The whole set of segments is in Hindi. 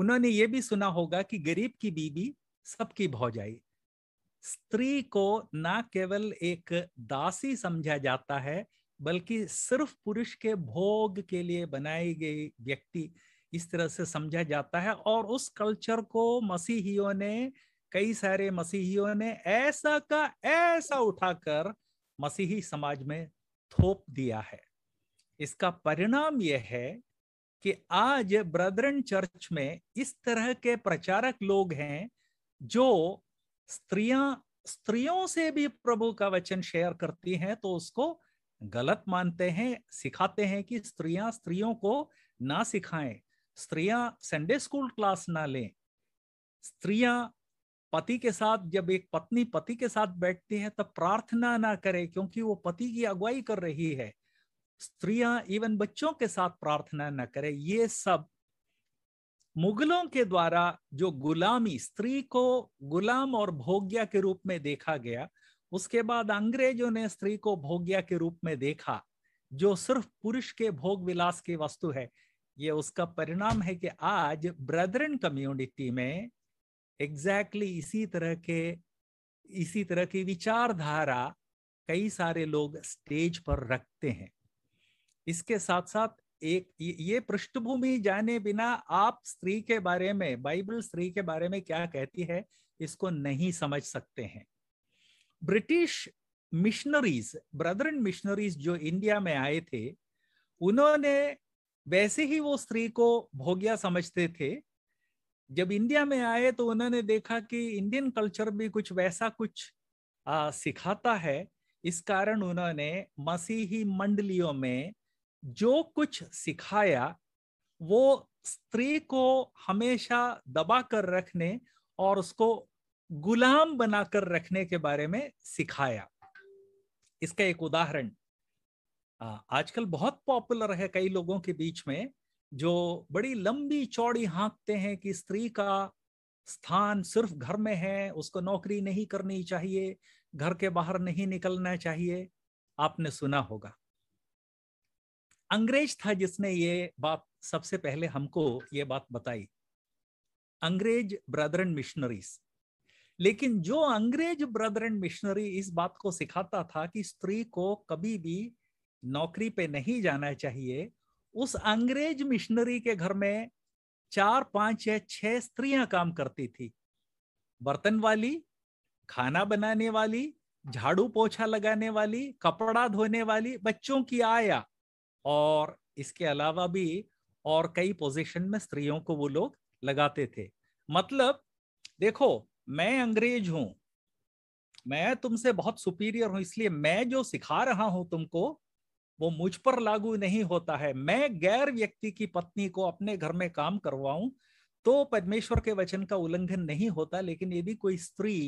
उन्होंने ये भी सुना होगा कि गरीब की बीबी सबकी भौजाई स्त्री को ना केवल एक दासी समझा जाता है बल्कि सिर्फ पुरुष के भोग के लिए बनाई गई व्यक्ति इस तरह से समझा जाता है और उस कल्चर को मसीहियों ने कई सारे मसीहियों ने ऐसा का ऐसा उठाकर मसीही समाज में थोप दिया है इसका परिणाम यह है कि आज ब्रदरन चर्च में इस तरह के प्रचारक लोग हैं जो स्त्रियां स्त्रियों से भी प्रभु का वचन शेयर करती हैं तो उसको गलत मानते हैं सिखाते हैं कि स्त्रियां स्त्रियों को ना सिखाएं स्त्रियां संडे स्कूल क्लास ना लें स्त्रियां पति के साथ जब एक पत्नी पति के साथ बैठती है तब प्रार्थना ना करे क्योंकि वो पति की अगुवाई कर रही है स्त्रियां इवन बच्चों के साथ प्रार्थना न करें ये सब मुगलों के द्वारा जो गुलामी स्त्री को गुलाम और भोग्या के रूप में देखा गया उसके बाद अंग्रेजों ने स्त्री को भोग्या के रूप में देखा जो सिर्फ पुरुष के भोग विलास की वस्तु है ये उसका परिणाम है कि आज ब्रदरन कम्युनिटी में एग्जैक्टली exactly इसी तरह के इसी तरह की विचारधारा कई सारे लोग स्टेज पर रखते हैं इसके साथ साथ एक ये पृष्ठभूमि जाने बिना आप स्त्री के बारे में बाइबल स्त्री के बारे में क्या कहती है इसको नहीं समझ सकते हैं ब्रिटिश मिशनरीज ब्रदरन मिशनरीज जो इंडिया में आए थे उन्होंने वैसे ही वो स्त्री को भोग्या समझते थे जब इंडिया में आए तो उन्होंने देखा कि इंडियन कल्चर भी कुछ वैसा कुछ आ, सिखाता है इस कारण उन्होंने मसीही मंडलियों में जो कुछ सिखाया वो स्त्री को हमेशा दबा कर रखने और उसको गुलाम बनाकर रखने के बारे में सिखाया इसका एक उदाहरण आजकल बहुत पॉपुलर है कई लोगों के बीच में जो बड़ी लंबी चौड़ी हाँकते हैं कि स्त्री का स्थान सिर्फ घर में है उसको नौकरी नहीं करनी चाहिए घर के बाहर नहीं निकलना चाहिए आपने सुना होगा अंग्रेज था जिसने ये बात सबसे पहले हमको ये बात बताई अंग्रेज ब्रदर एंड मिशनरीज लेकिन जो अंग्रेज ब्रदर एंड मिशनरी इस बात को सिखाता था कि स्त्री को कभी भी नौकरी पे नहीं जाना चाहिए उस अंग्रेज मिशनरी के घर में चार पांच या छह स्त्रियां काम करती थी बर्तन वाली खाना बनाने वाली झाड़ू पोछा लगाने वाली कपड़ा धोने वाली बच्चों की आया और इसके अलावा भी और कई पोजीशन में स्त्रियों को वो लोग लगाते थे मतलब देखो मैं अंग्रेज हूं मैं तुमसे बहुत सुपीरियर हूं इसलिए मैं जो सिखा रहा हूं तुमको वो मुझ पर लागू नहीं होता है मैं गैर व्यक्ति की पत्नी को अपने घर में काम करवाऊं तो परमेश्वर के वचन का उल्लंघन नहीं होता लेकिन यदि कोई स्त्री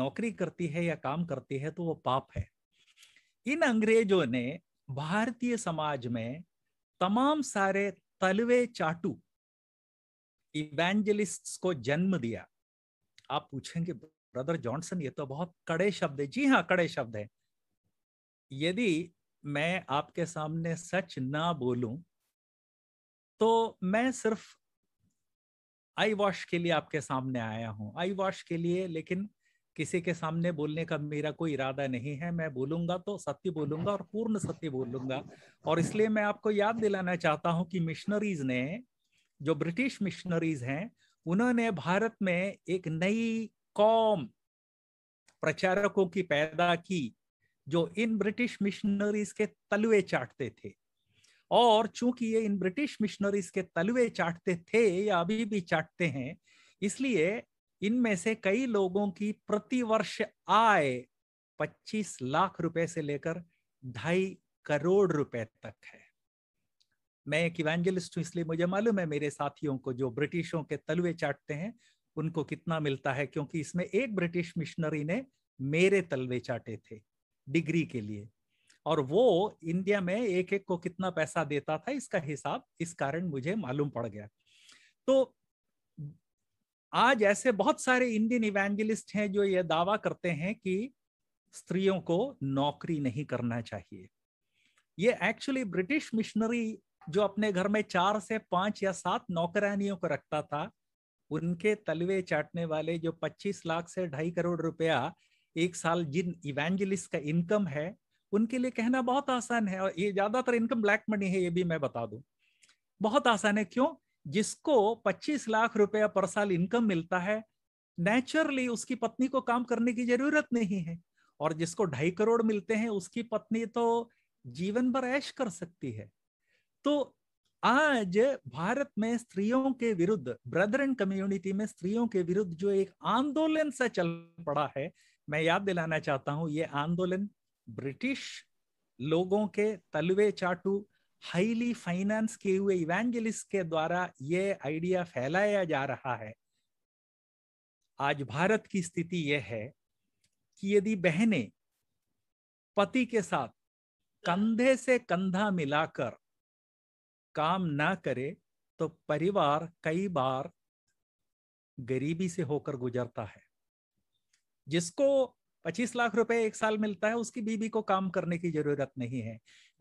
नौकरी करती है या काम करती है तो वो पाप है इन अंग्रेजों ने भारतीय समाज में तमाम सारे तलवे चाटू इवेंजलिस्ट्स को जन्म दिया आप पूछेंगे ब्रदर जॉनसन ये तो बहुत कड़े शब्द है जी हाँ कड़े शब्द है यदि मैं आपके सामने सच ना बोलूं तो मैं सिर्फ आई वॉश के लिए आपके सामने आया हूं आई वॉश के लिए लेकिन किसी के सामने बोलने का मेरा कोई इरादा नहीं है मैं बोलूंगा तो सत्य बोलूंगा और पूर्ण सत्य बोलूंगा और इसलिए मैं आपको याद दिलाना चाहता हूं कि मिशनरीज ने जो ब्रिटिश मिशनरीज हैं उन्होंने भारत में एक नई कौम प्रचारकों की पैदा की जो इन ब्रिटिश मिशनरीज के तलवे चाटते थे और चूंकि ये इन ब्रिटिश मिशनरीज के तलवे चाटते थे या अभी भी चाटते हैं इसलिए इनमें से कई लोगों की प्रतिवर्ष आय 25 लाख रुपए से लेकर ढाई करोड़ रुपए तक है मैं एक इवेंजलिस्ट हूं इसलिए मुझे मालूम है मेरे साथियों को जो ब्रिटिशों के तलवे चाटते हैं उनको कितना मिलता है क्योंकि इसमें एक ब्रिटिश मिशनरी ने मेरे तलवे चाटे थे डिग्री के लिए और वो इंडिया में एक एक को कितना पैसा देता था इसका हिसाब इस कारण मुझे मालूम पड़ गया तो आज ऐसे बहुत सारे इंडियन इवेंजलिस्ट हैं जो ये दावा करते हैं कि स्त्रियों को नौकरी नहीं करना चाहिए ये एक्चुअली ब्रिटिश मिशनरी जो अपने घर में चार से पांच या सात नौकरानियों को रखता था उनके तलवे चाटने वाले जो 25 लाख से ढाई करोड़ रुपया एक साल जिन इवेंजलिस्ट का इनकम है उनके लिए कहना बहुत आसान है और ये ज्यादातर इनकम ब्लैक मनी है ये भी मैं बता दूं बहुत आसान है क्यों जिसको 25 लाख रुपया पर साल इनकम मिलता है नेचुरली उसकी पत्नी को काम करने की जरूरत नहीं है और जिसको ढाई करोड़ मिलते हैं उसकी पत्नी तो जीवन भर ऐश कर सकती है तो आज भारत में स्त्रियों के विरुद्ध ब्रदर एंड कम्युनिटी में स्त्रियों के विरुद्ध जो एक आंदोलन सा चल पड़ा है मैं याद दिलाना चाहता हूं ये आंदोलन ब्रिटिश लोगों के तलवे चाटू हाईली फाइनेंस किए हुए इवेंजलिस्ट के द्वारा ये आइडिया फैलाया जा रहा है आज भारत की स्थिति यह है कि यदि बहनें पति के साथ कंधे से कंधा मिलाकर काम ना करे तो परिवार कई बार गरीबी से होकर गुजरता है जिसको पच्चीस लाख रुपए एक साल मिलता है उसकी बीबी को काम करने की जरूरत नहीं है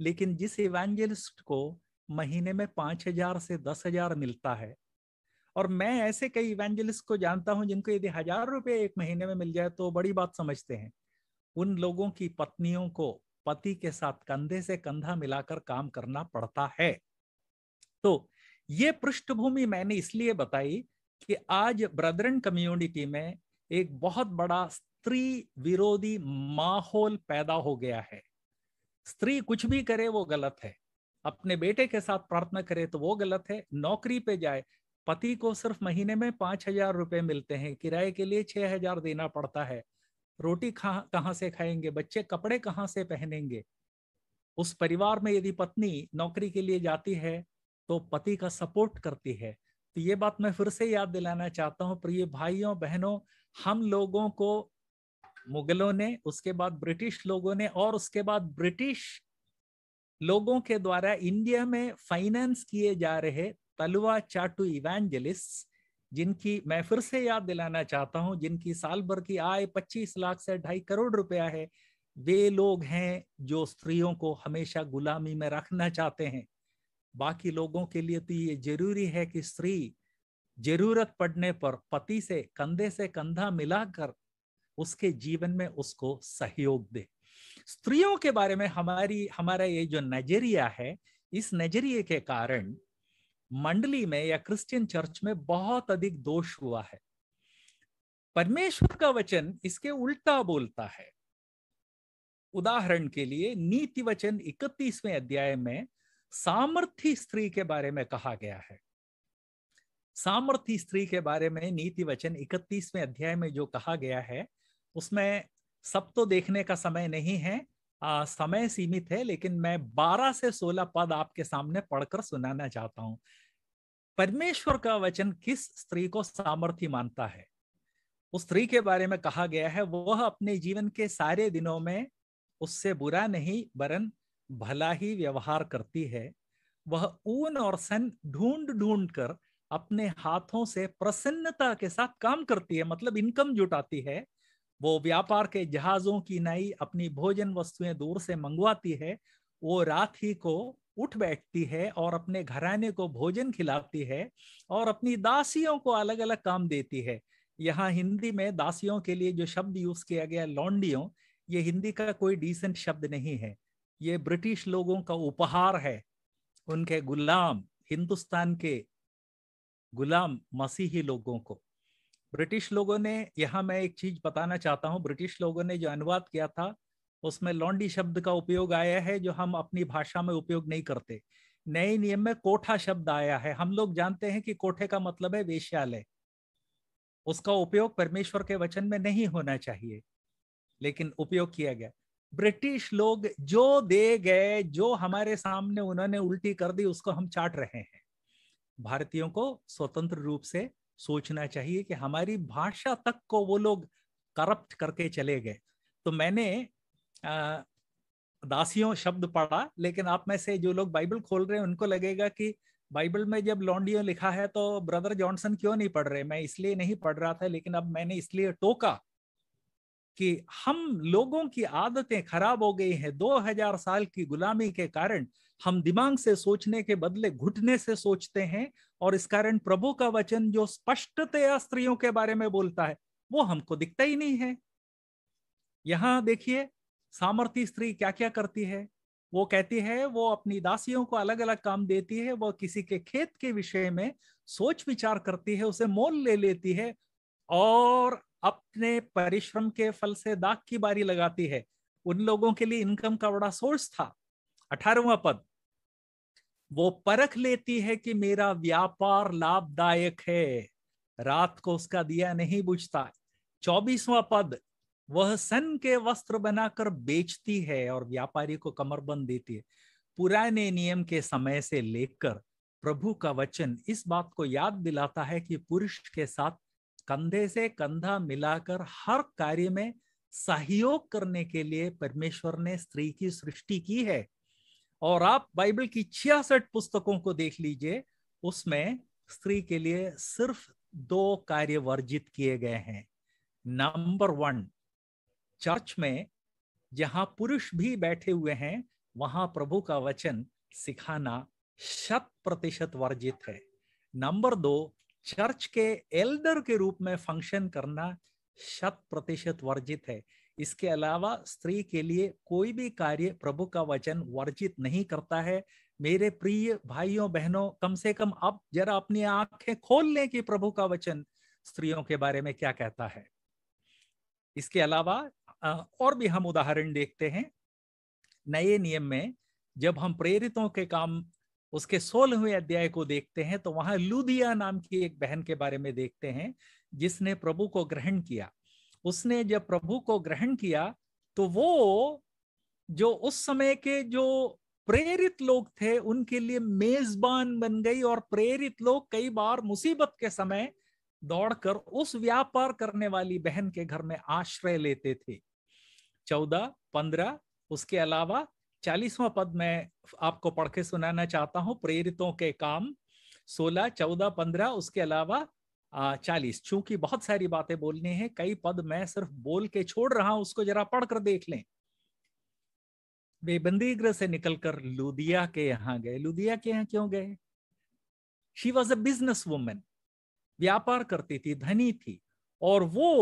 लेकिन जिस इवेंजलिस्ट को महीने में पांच हजार से दस हजार मिलता है और मैं ऐसे कई इवेंजलिस्ट को जानता हूं जिनको यदि हजार रुपये एक महीने में मिल जाए तो बड़ी बात समझते हैं उन लोगों की पत्नियों को पति के साथ कंधे से कंधा मिलाकर काम करना पड़ता है तो ये पृष्ठभूमि मैंने इसलिए बताई कि आज ब्रदरन कम्युनिटी में एक बहुत बड़ा स्त्री विरोधी माहौल पैदा हो गया है स्त्री कुछ भी करे वो गलत है अपने बेटे के साथ प्रार्थना करे तो वो गलत है नौकरी पे जाए पति को सिर्फ महीने में पांच हजार रुपए मिलते हैं किराए के लिए छह हजार देना पड़ता है रोटी खा कहाँ से खाएंगे बच्चे कपड़े कहाँ से पहनेंगे उस परिवार में यदि पत्नी नौकरी के लिए जाती है तो पति का सपोर्ट करती है तो ये बात मैं फिर से याद दिलाना चाहता हूँ प्रिय भाइयों बहनों हम लोगों को मुगलों ने उसके बाद ब्रिटिश लोगों ने और उसके बाद ब्रिटिश लोगों के द्वारा इंडिया में फाइनेंस किए जा रहे तलवा चाटू इवेंजलिस्ट जिनकी मैं फिर से याद दिलाना चाहता हूं जिनकी साल भर की आय 25 लाख से ढाई करोड़ रुपया है वे लोग हैं जो स्त्रियों को हमेशा गुलामी में रखना चाहते हैं बाकी लोगों के लिए तो ये जरूरी है कि स्त्री जरूरत पड़ने पर पति से कंधे से कंधा मिलाकर उसके जीवन में उसको सहयोग दे स्त्रियों के बारे में हमारी हमारा ये जो नजरिया है इस नजरिए के कारण मंडली में या क्रिश्चियन चर्च में बहुत अधिक दोष हुआ है परमेश्वर का वचन इसके उल्टा बोलता है उदाहरण के लिए नीति वचन इकतीसवें अध्याय में सामर्थ्य स्त्री के बारे में कहा गया है सामर्थ्य स्त्री के बारे में नीति वचन इकतीसवें अध्याय में जो कहा गया है उसमें सब तो देखने का समय नहीं है आ, समय सीमित है लेकिन मैं 12 से 16 पद आपके सामने पढ़कर सुनाना चाहता हूं परमेश्वर का वचन किस स्त्री को सामर्थ्य मानता है उस स्त्री के बारे में कहा गया है वह अपने जीवन के सारे दिनों में उससे बुरा नहीं वरन भला ही व्यवहार करती है वह ऊन और सन ढूंढ ढूंढ कर अपने हाथों से प्रसन्नता के साथ काम करती है मतलब इनकम जुटाती है वो व्यापार के जहाजों की नई अपनी भोजन वस्तुएं दूर से मंगवाती है वो रात ही को उठ बैठती है और अपने घराने को भोजन खिलाती है और अपनी दासियों को अलग अलग काम देती है यहाँ हिंदी में दासियों के लिए जो शब्द यूज किया गया लौंडियों ये हिंदी का कोई डिसेंट शब्द नहीं है ये ब्रिटिश लोगों का उपहार है उनके गुलाम हिंदुस्तान के गुलाम मसीही लोगों को ब्रिटिश लोगों ने यहाँ मैं एक चीज बताना चाहता हूँ ब्रिटिश लोगों ने जो अनुवाद किया था उसमें लॉन्डी शब्द का उपयोग आया है जो हम अपनी भाषा में उपयोग नहीं करते नए नियम में कोठा शब्द आया है हम लोग जानते हैं कि कोठे का मतलब है वेश्यालय उसका उपयोग परमेश्वर के वचन में नहीं होना चाहिए लेकिन उपयोग किया गया ब्रिटिश लोग जो दे गए जो हमारे सामने उन्होंने उल्टी कर दी उसको हम चाट रहे हैं भारतीयों को स्वतंत्र रूप से सोचना चाहिए कि हमारी भाषा तक को वो लोग करप्ट करके चले गए तो मैंने आ, दासियों शब्द पढ़ा लेकिन आप में से जो लोग बाइबल खोल रहे हैं उनको लगेगा कि बाइबल में जब लॉन्डियो लिखा है तो ब्रदर जॉनसन क्यों नहीं पढ़ रहे मैं इसलिए नहीं पढ़ रहा था लेकिन अब मैंने इसलिए टोका कि हम लोगों की आदतें खराब हो गई हैं 2000 साल की गुलामी के कारण हम दिमाग से सोचने के बदले घुटने से सोचते हैं और इस कारण प्रभु का वचन जो स्पष्टतया स्त्रियों के बारे में बोलता है वो हमको दिखता ही नहीं है यहां देखिए सामर्थी स्त्री क्या क्या करती है वो कहती है वो अपनी दासियों को अलग अलग काम देती है वो किसी के खेत के विषय में सोच विचार करती है उसे मोल ले लेती है और अपने परिश्रम के फल से दाग की बारी लगाती है उन लोगों के लिए इनकम का बड़ा सोर्स था अठारवा पद वो परख लेती है कि मेरा व्यापार लाभदायक है रात को उसका दिया नहीं बुझता चौबीसवा पद वह सन के वस्त्र बनाकर बेचती है और व्यापारी को कमरबंद देती है पुराने नियम के समय से लेकर प्रभु का वचन इस बात को याद दिलाता है कि पुरुष के साथ कंधे से कंधा मिलाकर हर कार्य में सहयोग करने के लिए परमेश्वर ने स्त्री की सृष्टि की है और आप बाइबल की छियासठ पुस्तकों को देख लीजिए उसमें स्त्री के लिए सिर्फ दो कार्य वर्जित किए गए हैं नंबर वन चर्च में जहां पुरुष भी बैठे हुए हैं वहां प्रभु का वचन सिखाना शत प्रतिशत वर्जित है नंबर दो चर्च के एल्डर के रूप में फंक्शन करना शत प्रतिशत वर्जित है इसके अलावा स्त्री के लिए कोई भी कार्य प्रभु का वचन वर्जित नहीं करता है मेरे प्रिय भाइयों बहनों कम से कम अब जरा अपनी आंखें खोल लें कि प्रभु का वचन स्त्रियों के बारे में क्या कहता है इसके अलावा और भी हम उदाहरण देखते हैं नए नियम में जब हम प्रेरितों के काम उसके सोलहवें अध्याय को देखते हैं तो वहां लुदिया नाम की एक बहन के बारे में देखते हैं जिसने प्रभु को ग्रहण किया उसने जब प्रभु को ग्रहण किया तो वो जो उस समय के जो प्रेरित लोग थे उनके लिए मेजबान बन गई और प्रेरित लोग कई बार मुसीबत के समय दौड़कर उस व्यापार करने वाली बहन के घर में आश्रय लेते थे चौदह पंद्रह उसके अलावा चालीसवां पद मैं आपको पढ़ के सुनाना चाहता हूं प्रेरितों के काम सोलह चौदह पंद्रह उसके अलावा चालीस चूंकि बहुत सारी बातें बोलनी है कई पद मैं सिर्फ बोल के छोड़ रहा हूं उसको जरा पढ़कर देख लें वे बंदीग्रह से निकलकर लुधिया के यहाँ गए लुधिया के यहाँ क्यों गए she was a business women व्यापार करती थी धनी थी और वो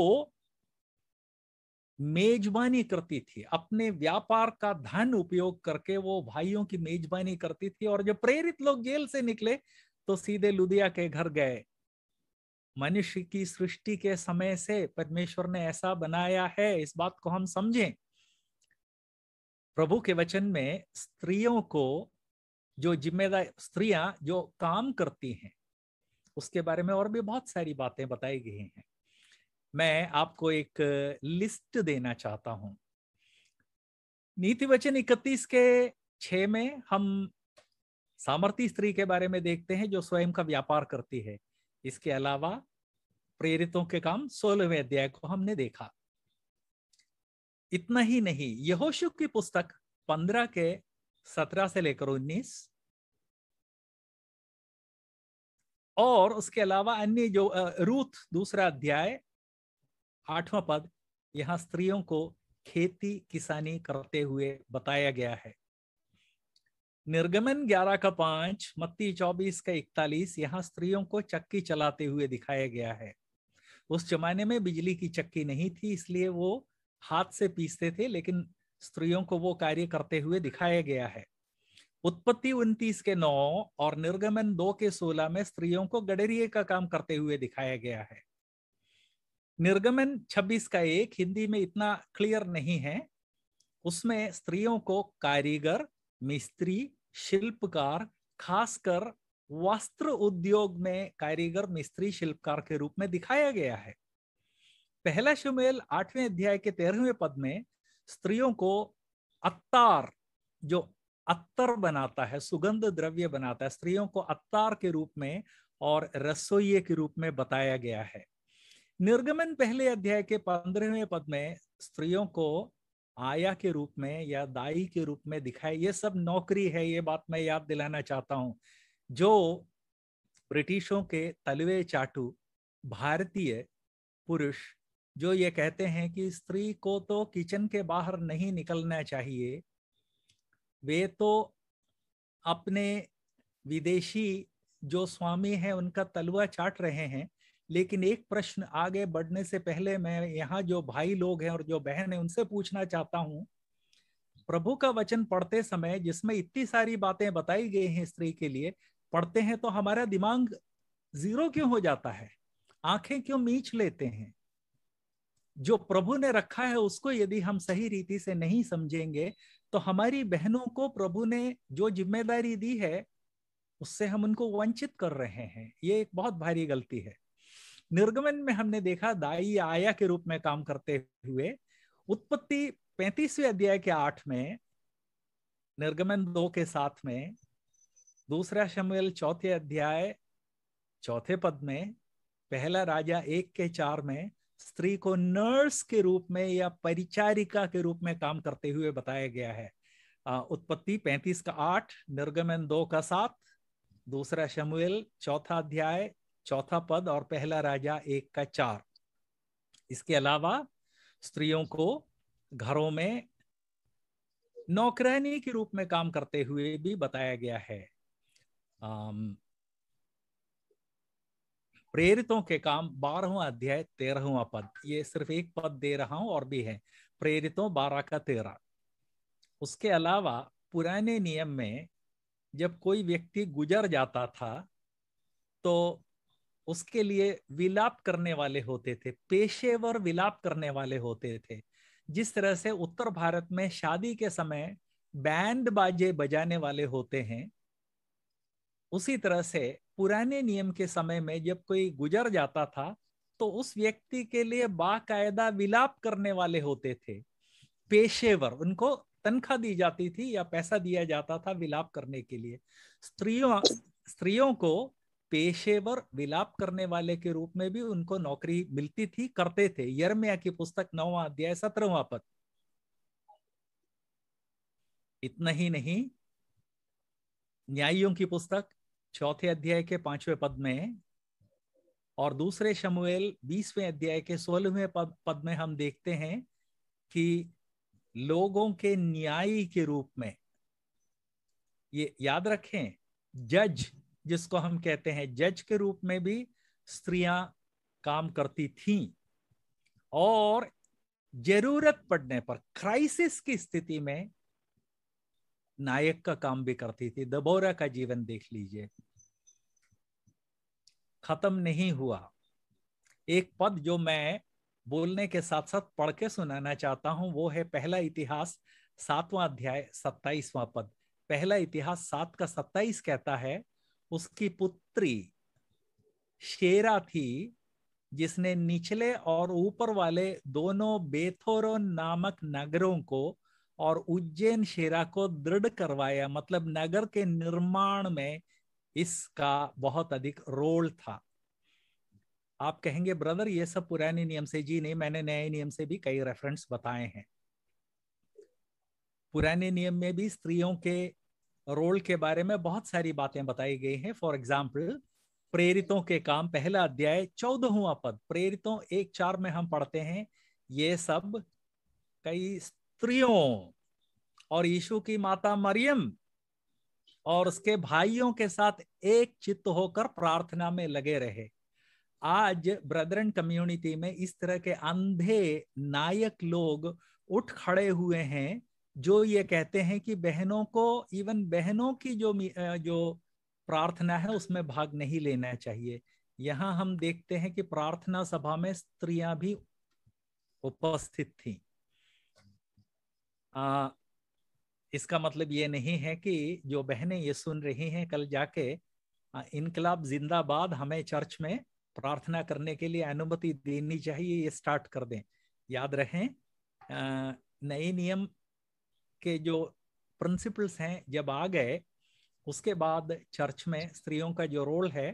मेजबानी करती थी अपने व्यापार का धन उपयोग करके वो भाइयों की मेजबानी करती थी और जब प्रेरित लोग जेल से निकले तो सीधे लुधिया के घर गए मनुष्य की सृष्टि के समय से परमेश्वर ने ऐसा बनाया है इस बात को हम समझें प्रभु के वचन में स्त्रियों को जो जिम्मेदार स्त्रियां जो काम करती हैं उसके बारे में और भी बहुत सारी बातें बताई गई हैं मैं आपको एक लिस्ट देना चाहता हूं नीति वचन इकतीस के छ में हम सामर्थ्य स्त्री के बारे में देखते हैं जो स्वयं का व्यापार करती है इसके अलावा प्रेरितों के काम सोलहवें अध्याय को हमने देखा इतना ही नहीं यहोशु की पुस्तक पंद्रह के सत्रह से लेकर उन्नीस और उसके अलावा अन्य जो रूथ दूसरा अध्याय आठवां पद यहाँ स्त्रियों को खेती किसानी करते हुए बताया गया है निर्गमन 11 का पांच मत्ती 24 का इकतालीस यहाँ स्त्रियों को चक्की चलाते हुए दिखाया गया है उस जमाने में बिजली की चक्की नहीं थी इसलिए वो हाथ से पीसते थे लेकिन स्त्रियों को वो कार्य करते हुए दिखाया गया है उत्पत्ति उनतीस के नौ और निर्गमन दो के सोलह में स्त्रियों को गडरिये का काम करते हुए दिखाया गया है निर्गमन 26 का एक हिंदी में इतना क्लियर नहीं है उसमें स्त्रियों को कारीगर मिस्त्री शिल्पकार खासकर वस्त्र उद्योग में कारीगर मिस्त्री शिल्पकार के रूप में दिखाया गया है पहला शुमेल आठवें अध्याय के तेरहवें पद में स्त्रियों को अत्तार जो अत्तर बनाता है सुगंध द्रव्य बनाता है स्त्रियों को अत्तार के रूप में और रसोई के रूप में बताया गया है निर्गमन पहले अध्याय के पंद्रहवें पद में स्त्रियों को आया के रूप में या दाई के रूप में दिखाए ये सब नौकरी है ये बात मैं याद दिलाना चाहता हूं जो ब्रिटिशों के तलवे चाटू भारतीय पुरुष जो ये कहते हैं कि स्त्री को तो किचन के बाहर नहीं निकलना चाहिए वे तो अपने विदेशी जो स्वामी हैं उनका तलवा चाट रहे हैं लेकिन एक प्रश्न आगे बढ़ने से पहले मैं यहाँ जो भाई लोग हैं और जो बहन है उनसे पूछना चाहता हूँ प्रभु का वचन पढ़ते समय जिसमें इतनी सारी बातें बताई गई हैं स्त्री के लिए पढ़ते हैं तो हमारा दिमाग जीरो क्यों हो जाता है आंखें क्यों मीच लेते हैं जो प्रभु ने रखा है उसको यदि हम सही रीति से नहीं समझेंगे तो हमारी बहनों को प्रभु ने जो जिम्मेदारी दी है उससे हम उनको वंचित कर रहे हैं ये एक बहुत भारी गलती है निर्गमन में हमने देखा दाई आया के रूप में काम करते हुए उत्पत्ति पैंतीसवें अध्याय के आठ में निर्गमन दो के साथ में दूसरा शमुएल चौथे अध्याय चौथे पद में पहला राजा एक के चार में स्त्री को नर्स के रूप में या परिचारिका के रूप में काम करते हुए बताया गया है उत्पत्ति पैंतीस का आठ निर्गमन दो का सात दूसरा शमुएल चौथा अध्याय चौथा पद और पहला राजा एक का चार इसके अलावा स्त्रियों को घरों में नौकरानी के रूप में काम करते हुए भी बताया गया है प्रेरितों के काम बारहवा अध्याय तेरहवा पद ये सिर्फ एक पद दे रहा हूं और भी है प्रेरितों बारह का तेरह उसके अलावा पुराने नियम में जब कोई व्यक्ति गुजर जाता था तो उसके लिए विलाप करने वाले होते थे पेशेवर विलाप करने वाले होते थे जिस तरह से उत्तर भारत में शादी के समय बैंड बाजे बजाने वाले होते हैं उसी तरह से पुराने नियम के समय में जब कोई गुजर जाता था तो उस व्यक्ति के लिए बाकायदा विलाप करने वाले होते थे पेशेवर उनको तनख्वाह दी जाती थी या पैसा दिया जाता था विलाप करने के लिए स्त्रियों स्त्रियों को पेशेवर विलाप करने वाले के रूप में भी उनको नौकरी मिलती थी करते थे यरमिया की पुस्तक नौवा अध्याय सत्रहवा पद इतना ही नहीं न्यायियों की पुस्तक चौथे अध्याय के पांचवें पद में और दूसरे शमुएल बीसवें अध्याय के सोलहवें पद, पद में हम देखते हैं कि लोगों के न्यायी के रूप में ये याद रखें जज जिसको हम कहते हैं जज के रूप में भी स्त्रियां काम करती थी और जरूरत पड़ने पर क्राइसिस की स्थिति में नायक का काम भी करती थी दबोरा का जीवन देख लीजिए खत्म नहीं हुआ एक पद जो मैं बोलने के साथ साथ पढ़ के सुनाना चाहता हूं वो है पहला इतिहास सातवां अध्याय सत्ताईसवां पद पहला इतिहास सात का सत्ताईस कहता है उसकी पुत्री शेरा थी जिसने निचले और ऊपर वाले दोनों बेथोरों नामक नगरों को और उज्जैन शेरा को दृढ़ करवाया मतलब नगर के निर्माण में इसका बहुत अधिक रोल था आप कहेंगे ब्रदर ये सब पुराने नियम से जी नहीं मैंने नए नियम से भी कई रेफरेंस बताए हैं पुराने नियम में भी स्त्रियों के रोल के बारे में बहुत सारी बातें बताई गई हैं फॉर एग्जाम्पल प्रेरितों के काम पहला अध्याय चौदहवा पद प्रेरितों एक चार में हम पढ़ते हैं ये सब कई स्त्रियों और यीशु की माता मरियम और उसके भाइयों के साथ एक चित्त होकर प्रार्थना में लगे रहे आज ब्रदरन कम्युनिटी में इस तरह के अंधे नायक लोग उठ खड़े हुए हैं जो ये कहते हैं कि बहनों को इवन बहनों की जो जो प्रार्थना है उसमें भाग नहीं लेना चाहिए यहाँ हम देखते हैं कि प्रार्थना सभा में स्त्रियां भी उपस्थित थी आ, इसका मतलब ये नहीं है कि जो बहनें ये सुन रही हैं कल जाके इनकलाब जिंदाबाद हमें चर्च में प्रार्थना करने के लिए अनुमति देनी चाहिए ये स्टार्ट कर दें याद रहें नए नियम के जो प्रिंसिपल्स हैं जब आ गए उसके बाद चर्च में स्त्रियों का जो रोल है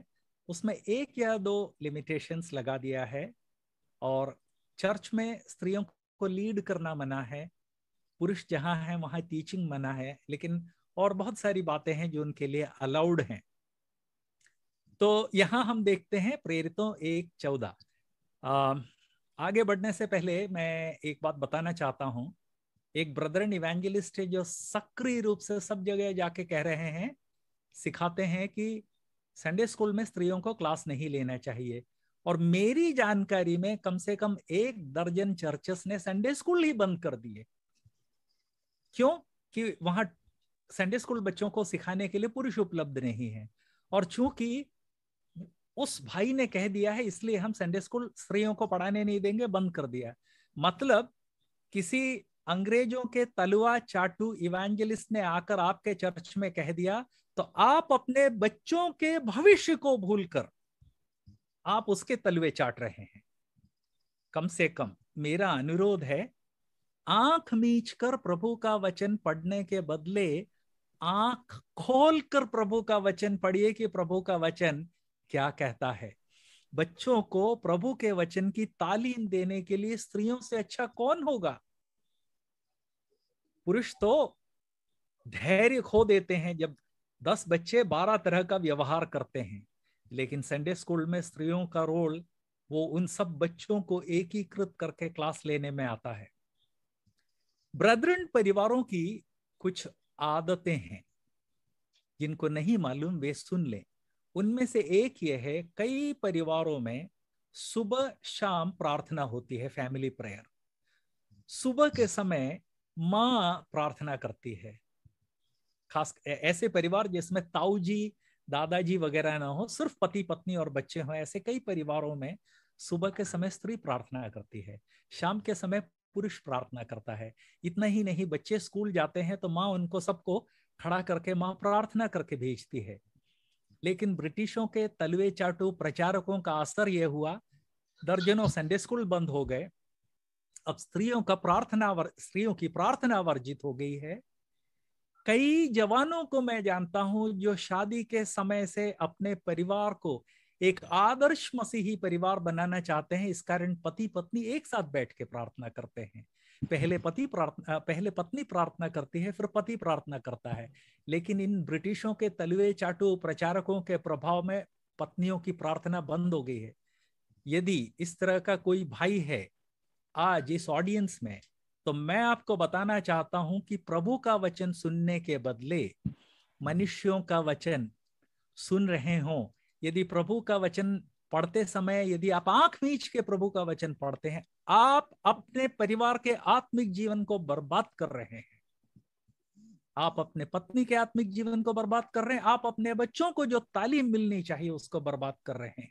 उसमें एक या दो लिमिटेशंस लगा दिया है और चर्च में स्त्रियों को लीड करना मना है पुरुष जहां है वहां टीचिंग मना है लेकिन और बहुत सारी बातें हैं जो उनके लिए अलाउड हैं तो यहाँ हम देखते हैं प्रेरितों एक चौदह आगे बढ़ने से पहले मैं एक बात बताना चाहता हूँ एक एंड इवेंजलिस्ट है जो सक्रिय रूप से सब जगह जाके कह रहे हैं सिखाते हैं कि संडे स्कूल में स्त्रियों को क्लास नहीं लेना चाहिए और मेरी जानकारी में कम से कम एक दर्जन चर्चेस ने संडे स्कूल ही बंद कर दिए क्यों कि वहां संडे स्कूल बच्चों को सिखाने के लिए पुरुष उपलब्ध नहीं है और चूंकि उस भाई ने कह दिया है इसलिए हम संडे स्कूल स्त्रियों को पढ़ाने नहीं देंगे बंद कर दिया मतलब किसी अंग्रेजों के तलवा चाटू इवेंजलिस्ट ने आकर आपके चर्च में कह दिया तो आप अपने बच्चों के भविष्य को भूलकर आप उसके तलवे चाट रहे हैं कम से कम मेरा अनुरोध है आंख मीच कर प्रभु का वचन पढ़ने के बदले आंख खोल कर प्रभु का वचन पढ़िए कि प्रभु का वचन क्या कहता है बच्चों को प्रभु के वचन की तालीम देने के लिए स्त्रियों से अच्छा कौन होगा पुरुष तो धैर्य खो देते हैं जब दस बच्चे बारह तरह का व्यवहार करते हैं लेकिन संडे स्कूल में स्त्रियों का रोल वो उन सब बच्चों को एकीकृत करके क्लास लेने में आता है ब्रदरन परिवारों की कुछ आदतें हैं जिनको नहीं मालूम वे सुन लें उनमें से एक यह है कई परिवारों में सुबह शाम प्रार्थना होती है फैमिली प्रेयर सुबह के समय माँ प्रार्थना करती है खास ऐसे परिवार जिसमें ताऊ जी दादाजी वगैरह ना हो सिर्फ पति पत्नी और बच्चे हो ऐसे कई परिवारों में सुबह के समय स्त्री प्रार्थना करती है शाम के समय पुरुष प्रार्थना करता है इतना ही नहीं बच्चे स्कूल जाते हैं तो माँ उनको सबको खड़ा करके माँ प्रार्थना करके भेजती है लेकिन ब्रिटिशों के तलवे चाटू प्रचारकों का असर यह हुआ दर्जनों संडे स्कूल बंद हो गए अब स्त्रियों का प्रार्थना वर स्त्रियों की प्रार्थना वर्जित हो गई है कई जवानों को मैं जानता हूं जो शादी के समय से अपने परिवार को एक आदर्श मसीही परिवार बनाना चाहते हैं इस कारण पति पत्नी एक साथ बैठ के प्रार्थना करते हैं पहले पति प्रार्थना पहले पत्नी प्रार्थना करती है फिर पति प्रार्थना करता है लेकिन इन ब्रिटिशों के तलवे चाटू प्रचारकों के प्रभाव में पत्नियों की प्रार्थना बंद हो गई है यदि इस तरह का कोई भाई है आज इस ऑडियंस में तो मैं आपको बताना चाहता हूं कि प्रभु का वचन सुनने के बदले मनुष्यों का वचन सुन रहे हो यदि प्रभु का वचन पढ़ते समय यदि आप आंख मीच के प्रभु का वचन पढ़ते हैं आप अपने परिवार के आत्मिक जीवन को बर्बाद कर रहे हैं आप अपने पत्नी के आत्मिक जीवन को बर्बाद कर रहे हैं आप अपने बच्चों को जो तालीम मिलनी चाहिए उसको बर्बाद कर रहे हैं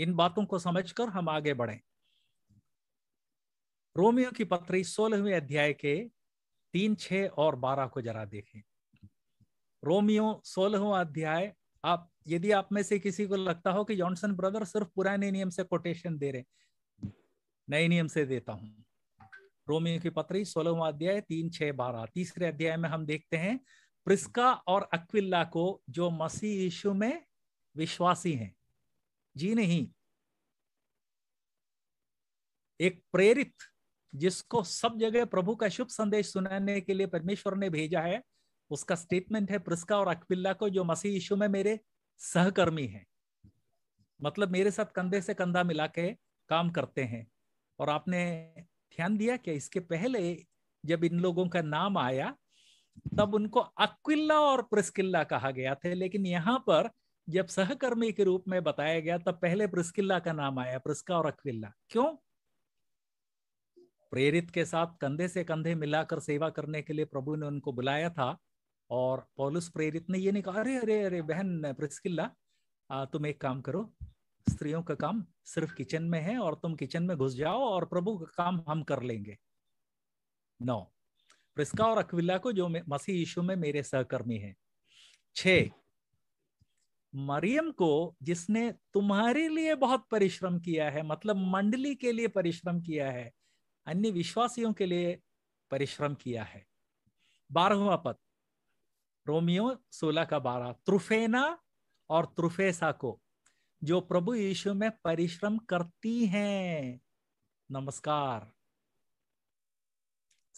इन बातों को समझकर हम आगे बढ़ें रोमियो की पत्री सोलहवें अध्याय के तीन छ और बारह को जरा देखें रोमियो सोलहवा अध्याय आप यदि आप में से किसी को लगता हो कि जॉनसन ब्रदर सिर्फ पुराने नियम से कोटेशन दे रहे नए नियम से देता हूं रोमियो की पत्री सोलहवा अध्याय तीन छ बारह तीसरे अध्याय में हम देखते हैं प्रिस्का और अक्विल्ला को जो मसीह यीशु में विश्वासी हैं जी नहीं एक प्रेरित जिसको सब जगह प्रभु का शुभ संदेश सुनाने के लिए परमेश्वर ने भेजा है उसका स्टेटमेंट है प्रिस्का और अकबिल्ला को जो मसीह यीशु में मेरे सहकर्मी हैं मतलब मेरे साथ कंधे से कंधा मिला के काम करते हैं और आपने ध्यान दिया कि इसके पहले जब इन लोगों का नाम आया तब उनको अक्विल्ला और प्रिस्किल्ला कहा गया था लेकिन यहाँ पर जब सहकर्मी के रूप में बताया गया तब पहले प्रिस्किल्ला का नाम आया प्रिस्का और अक्विल्ला क्यों प्रेरित के साथ कंधे से कंधे मिलाकर सेवा करने के लिए प्रभु ने उनको बुलाया था और पॉलुस प्रेरित ने ये नहीं कहा अरे अरे अरे बहन प्रिस्किल्ला तुम एक काम करो स्त्रियों का काम सिर्फ किचन में है और तुम किचन में घुस जाओ और प्रभु का काम हम कर लेंगे नौ प्रिस्का और अकविल्ला को जो मसीह यीशु में मेरे सहकर्मी हैं छ मरियम को जिसने तुम्हारे लिए बहुत परिश्रम किया है मतलब मंडली के लिए परिश्रम किया है अन्य विश्वासियों के लिए परिश्रम किया है बारहवा पद रोमियो सोलह का बारह त्रुफेना और त्रुफेसा को जो प्रभु यीशु में परिश्रम करती हैं नमस्कार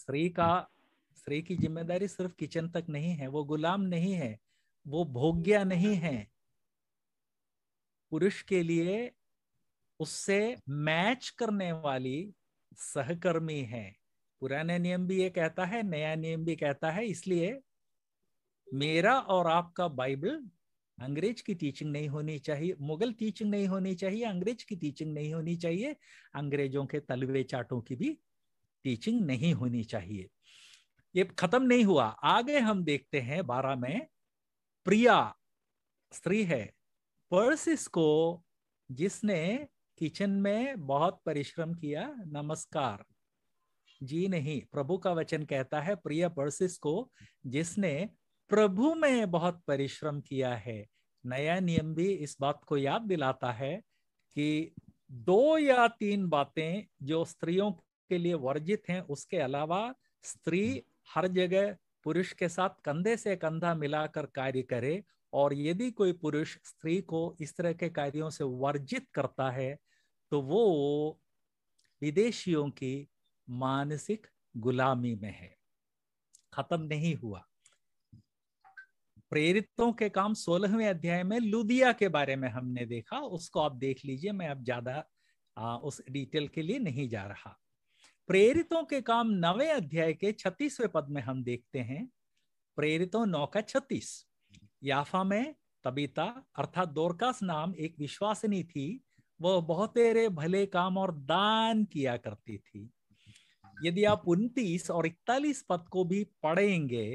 स्त्री का स्त्री की जिम्मेदारी सिर्फ किचन तक नहीं है वो गुलाम नहीं है वो भोग्या नहीं है पुरुष के लिए उससे मैच करने वाली सहकर्मी हैं पुराने नियम भी ये कहता है नया नियम भी कहता है इसलिए मेरा और आपका बाइबल अंग्रेज की टीचिंग नहीं होनी चाहिए मुगल टीचिंग नहीं होनी चाहिए अंग्रेज की टीचिंग नहीं होनी चाहिए अंग्रेजों के तलवे चाटों की भी टीचिंग नहीं होनी चाहिए ये खत्म नहीं हुआ आगे हम देखते हैं बारह में प्रिया स्त्री है पर्सिस को जिसने किचन में बहुत परिश्रम किया नमस्कार जी नहीं प्रभु का वचन कहता है प्रिय पर्सिस को जिसने प्रभु में बहुत परिश्रम किया है नया नियम भी इस बात को याद दिलाता है कि दो या तीन बातें जो स्त्रियों के लिए वर्जित हैं उसके अलावा स्त्री हर जगह पुरुष के साथ कंधे से कंधा मिलाकर कार्य करे और यदि कोई पुरुष स्त्री को इस तरह के कार्यों से वर्जित करता है तो वो विदेशियों की मानसिक गुलामी में है खत्म नहीं हुआ प्रेरितों के काम सोलहवें अध्याय में लुदिया के बारे में हमने देखा उसको आप देख लीजिए मैं अब ज्यादा उस डिटेल के लिए नहीं जा रहा प्रेरितों के काम नवे अध्याय के छत्तीसवें पद में हम देखते हैं प्रेरितों नौ का छत्तीस याफा में तबीता अर्थात दोरकास नाम एक विश्वासनी थी बहुत बहुतेरे भले काम और दान किया करती थी यदि आप उनतीस और इकतालीस पद को भी पढ़ेंगे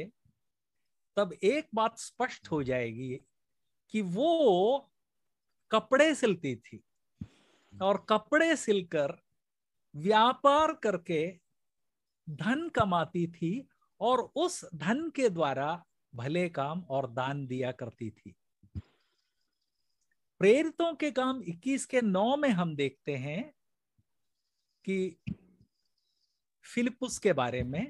तब एक बात स्पष्ट हो जाएगी कि वो कपड़े सिलती थी और कपड़े सिलकर व्यापार करके धन कमाती थी और उस धन के द्वारा भले काम और दान दिया करती थी प्रेरितों के काम 21 के 9 में हम देखते हैं कि फिलिपुस के बारे में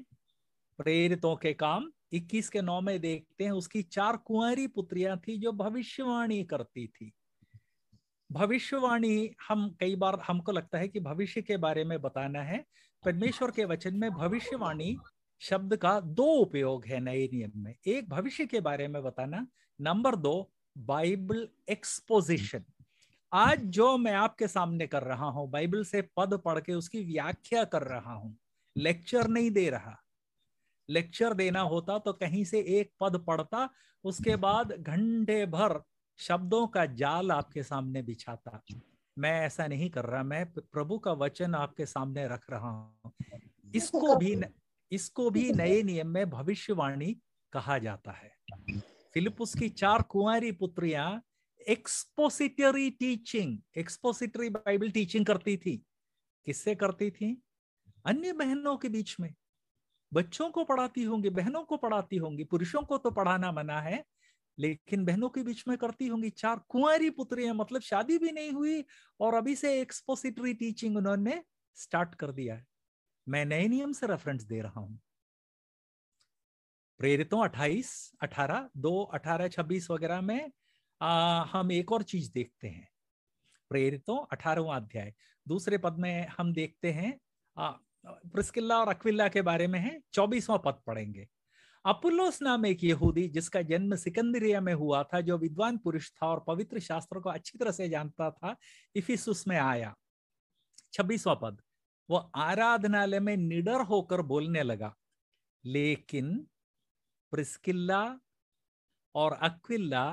प्रेरितों के काम 21 के 9 में देखते हैं उसकी चार कुंवारी पुत्रियां थी जो भविष्यवाणी करती थी भविष्यवाणी हम कई बार हमको लगता है कि भविष्य के बारे में बताना है परमेश्वर के वचन में भविष्यवाणी शब्द का दो उपयोग है नए नियम में एक भविष्य के बारे में बताना नंबर दो बाइबल एक्सपोजिशन हम्म। आज जो मैं आपके सामने कर रहा हूं बाइबल से पद पढ़ के उसकी व्याख्या कर रहा हूं लेक्चर नहीं दे रहा लेक्चर देना होता तो कहीं से एक पद पढ़ता उसके बाद घंटे भर शब्दों का जाल आपके सामने बिछाता मैं ऐसा नहीं कर रहा मैं प्रभु का वचन आपके सामने रख रहा हूं इसको भी इसको भी नए नियम में भविष्यवाणी कहा जाता है फिलिपुस की चार कुमारी पुत्रियां expository teaching expository Bible teaching करती थी किससे करती थी अन्य बहनों के बीच में बच्चों को पढ़ाती होंगी बहनों को पढ़ाती होंगी पुरुषों को तो पढ़ाना मना है लेकिन बहनों के बीच में करती होंगी चार कुंवारी पुत्रियां मतलब शादी भी नहीं हुई और अभी से एक्सपोसिटरी टीचिंग उन्होंने स्टार्ट कर दिया है मैं नए नियम से रेफरेंस दे रहा हूं प्रेरितों 28, अठारह दो अठारह छब्बीस वगैरह में आ, हम एक और चीज देखते हैं प्रेरितों अठारहवा अध्याय दूसरे पद में हम देखते हैं आ, प्रिस्किल्ला और अक्विल्ला के बारे में है चौबीसवा पद पढ़ेंगे अपुल्लोस नाम एक यहूदी जिसका जन्म सिकंदरिया में हुआ था जो विद्वान पुरुष था और पवित्र शास्त्र को अच्छी तरह से जानता था इफिसुस में आया छब्बीसवा पद वह आराधनालय में निडर होकर बोलने लगा लेकिन प्रिस्किल्ला और अक्विल्ला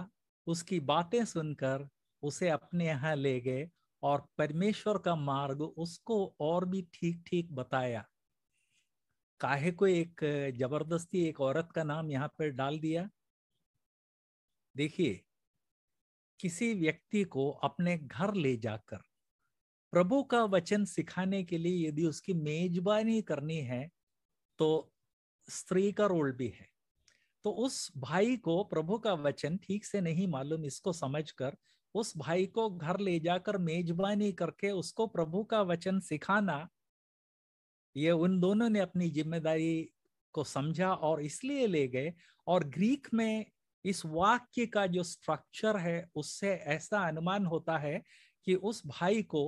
उसकी बातें सुनकर उसे अपने यहाँ ले गए और परमेश्वर का मार्ग उसको और भी ठीक ठीक बताया काहे को एक जबरदस्ती एक औरत का नाम यहाँ पर डाल दिया देखिए किसी व्यक्ति को अपने घर ले जाकर प्रभु का वचन सिखाने के लिए यदि उसकी मेजबानी करनी है तो स्त्री का रोल भी है तो उस भाई को प्रभु का वचन ठीक से नहीं मालूम इसको समझकर उस भाई को घर ले जाकर मेजबानी करके उसको प्रभु का वचन सिखाना ये उन दोनों ने अपनी जिम्मेदारी को समझा और इसलिए ले गए और ग्रीक में इस वाक्य का जो स्ट्रक्चर है उससे ऐसा अनुमान होता है कि उस भाई को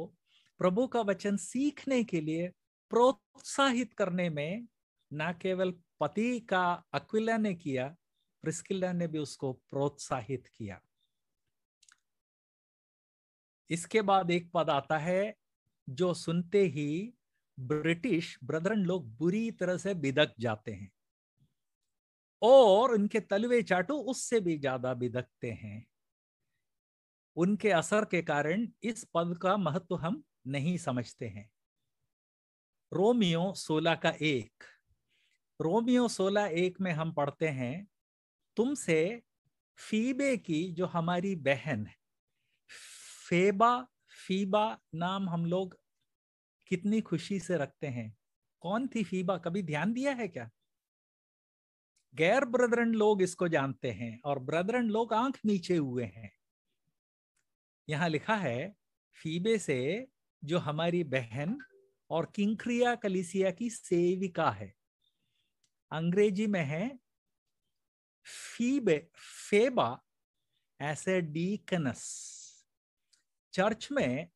प्रभु का वचन सीखने के लिए प्रोत्साहित करने में ना केवल पति का अक्विला ने किया प्रिस्किल्ला ने भी उसको प्रोत्साहित किया इसके बाद एक पद आता है जो सुनते ही ब्रिटिश ब्रदरन लोग बुरी तरह से बिदक जाते हैं और उनके तलवे चाटू उससे भी ज्यादा बिदकते हैं उनके असर के कारण इस पद का महत्व हम नहीं समझते हैं रोमियो सोलह का एक रोमियो सोलह एक में हम पढ़ते हैं तुमसे फीबे की जो हमारी बहन है फेबा फीबा नाम हम लोग कितनी खुशी से रखते हैं कौन थी फीबा कभी ध्यान दिया है क्या गैर ब्रदरन लोग इसको जानते हैं और ब्रदरन लोग आंख नीचे हुए हैं यहाँ लिखा है फीबे से जो हमारी बहन और किंक्रिया कलिसिया की सेविका है अंग्रेजी में है फीबे फेबा एस ए डीकनस चर्च में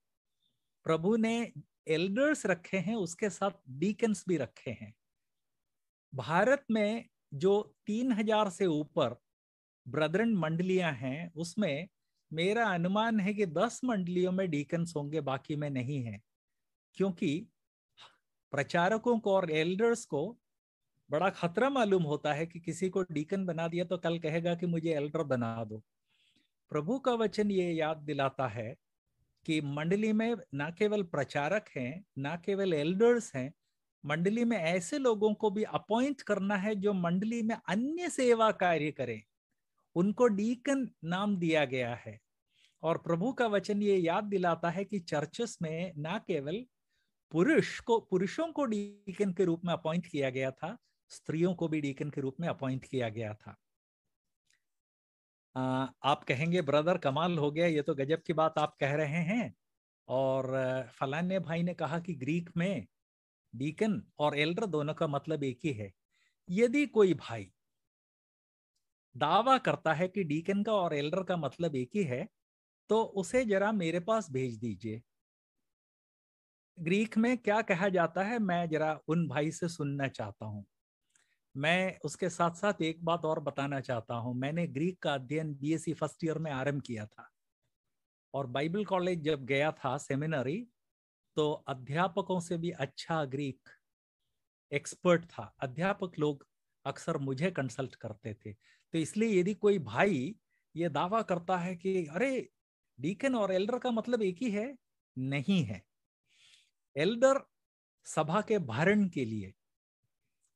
प्रभु ने एल्डर्स रखे हैं उसके साथ डीकन्स भी रखे हैं भारत में जो तीन हजार से ऊपर ब्रदरन मंडलियां हैं उसमें मेरा अनुमान है कि दस मंडलियों में डीकन्स होंगे बाकी में नहीं है क्योंकि प्रचारकों को और एल्डर्स को बड़ा खतरा मालूम होता है कि किसी को डीकन बना दिया तो कल कहेगा कि मुझे एल्डर बना दो प्रभु का वचन ये याद दिलाता है कि मंडली में ना केवल प्रचारक हैं ना केवल एल्डर्स हैं मंडली में ऐसे लोगों को भी अपॉइंट करना है जो मंडली में अन्य सेवा कार्य करें उनको डीकन नाम दिया गया है और प्रभु का वचन ये याद दिलाता है कि चर्चस में ना केवल पुरुष को पुरुषों को डीकन के रूप में अपॉइंट किया गया था स्त्रियों को भी डीकन के रूप में अपॉइंट किया गया था आ, आप कहेंगे ब्रदर कमाल हो गया ये तो गजब की बात आप कह रहे हैं और फलाने भाई ने कहा कि ग्रीक में डीकन और एल्डर दोनों का मतलब एक ही है यदि कोई भाई दावा करता है कि डीकन का और एल्डर का मतलब एक ही है तो उसे जरा मेरे पास भेज दीजिए ग्रीक में क्या कहा जाता है मैं जरा उन भाई से सुनना चाहता हूं मैं उसके साथ साथ एक बात और बताना चाहता हूं मैंने ग्रीक का अध्ययन बीएससी फर्स्ट ईयर में आरंभ किया था और बाइबल कॉलेज जब गया था सेमिनरी तो अध्यापकों से भी अच्छा ग्रीक एक्सपर्ट था अध्यापक लोग अक्सर मुझे कंसल्ट करते थे तो इसलिए यदि कोई भाई ये दावा करता है कि अरे डीकन और एल्डर का मतलब एक ही है नहीं है एल्डर सभा के भारण के लिए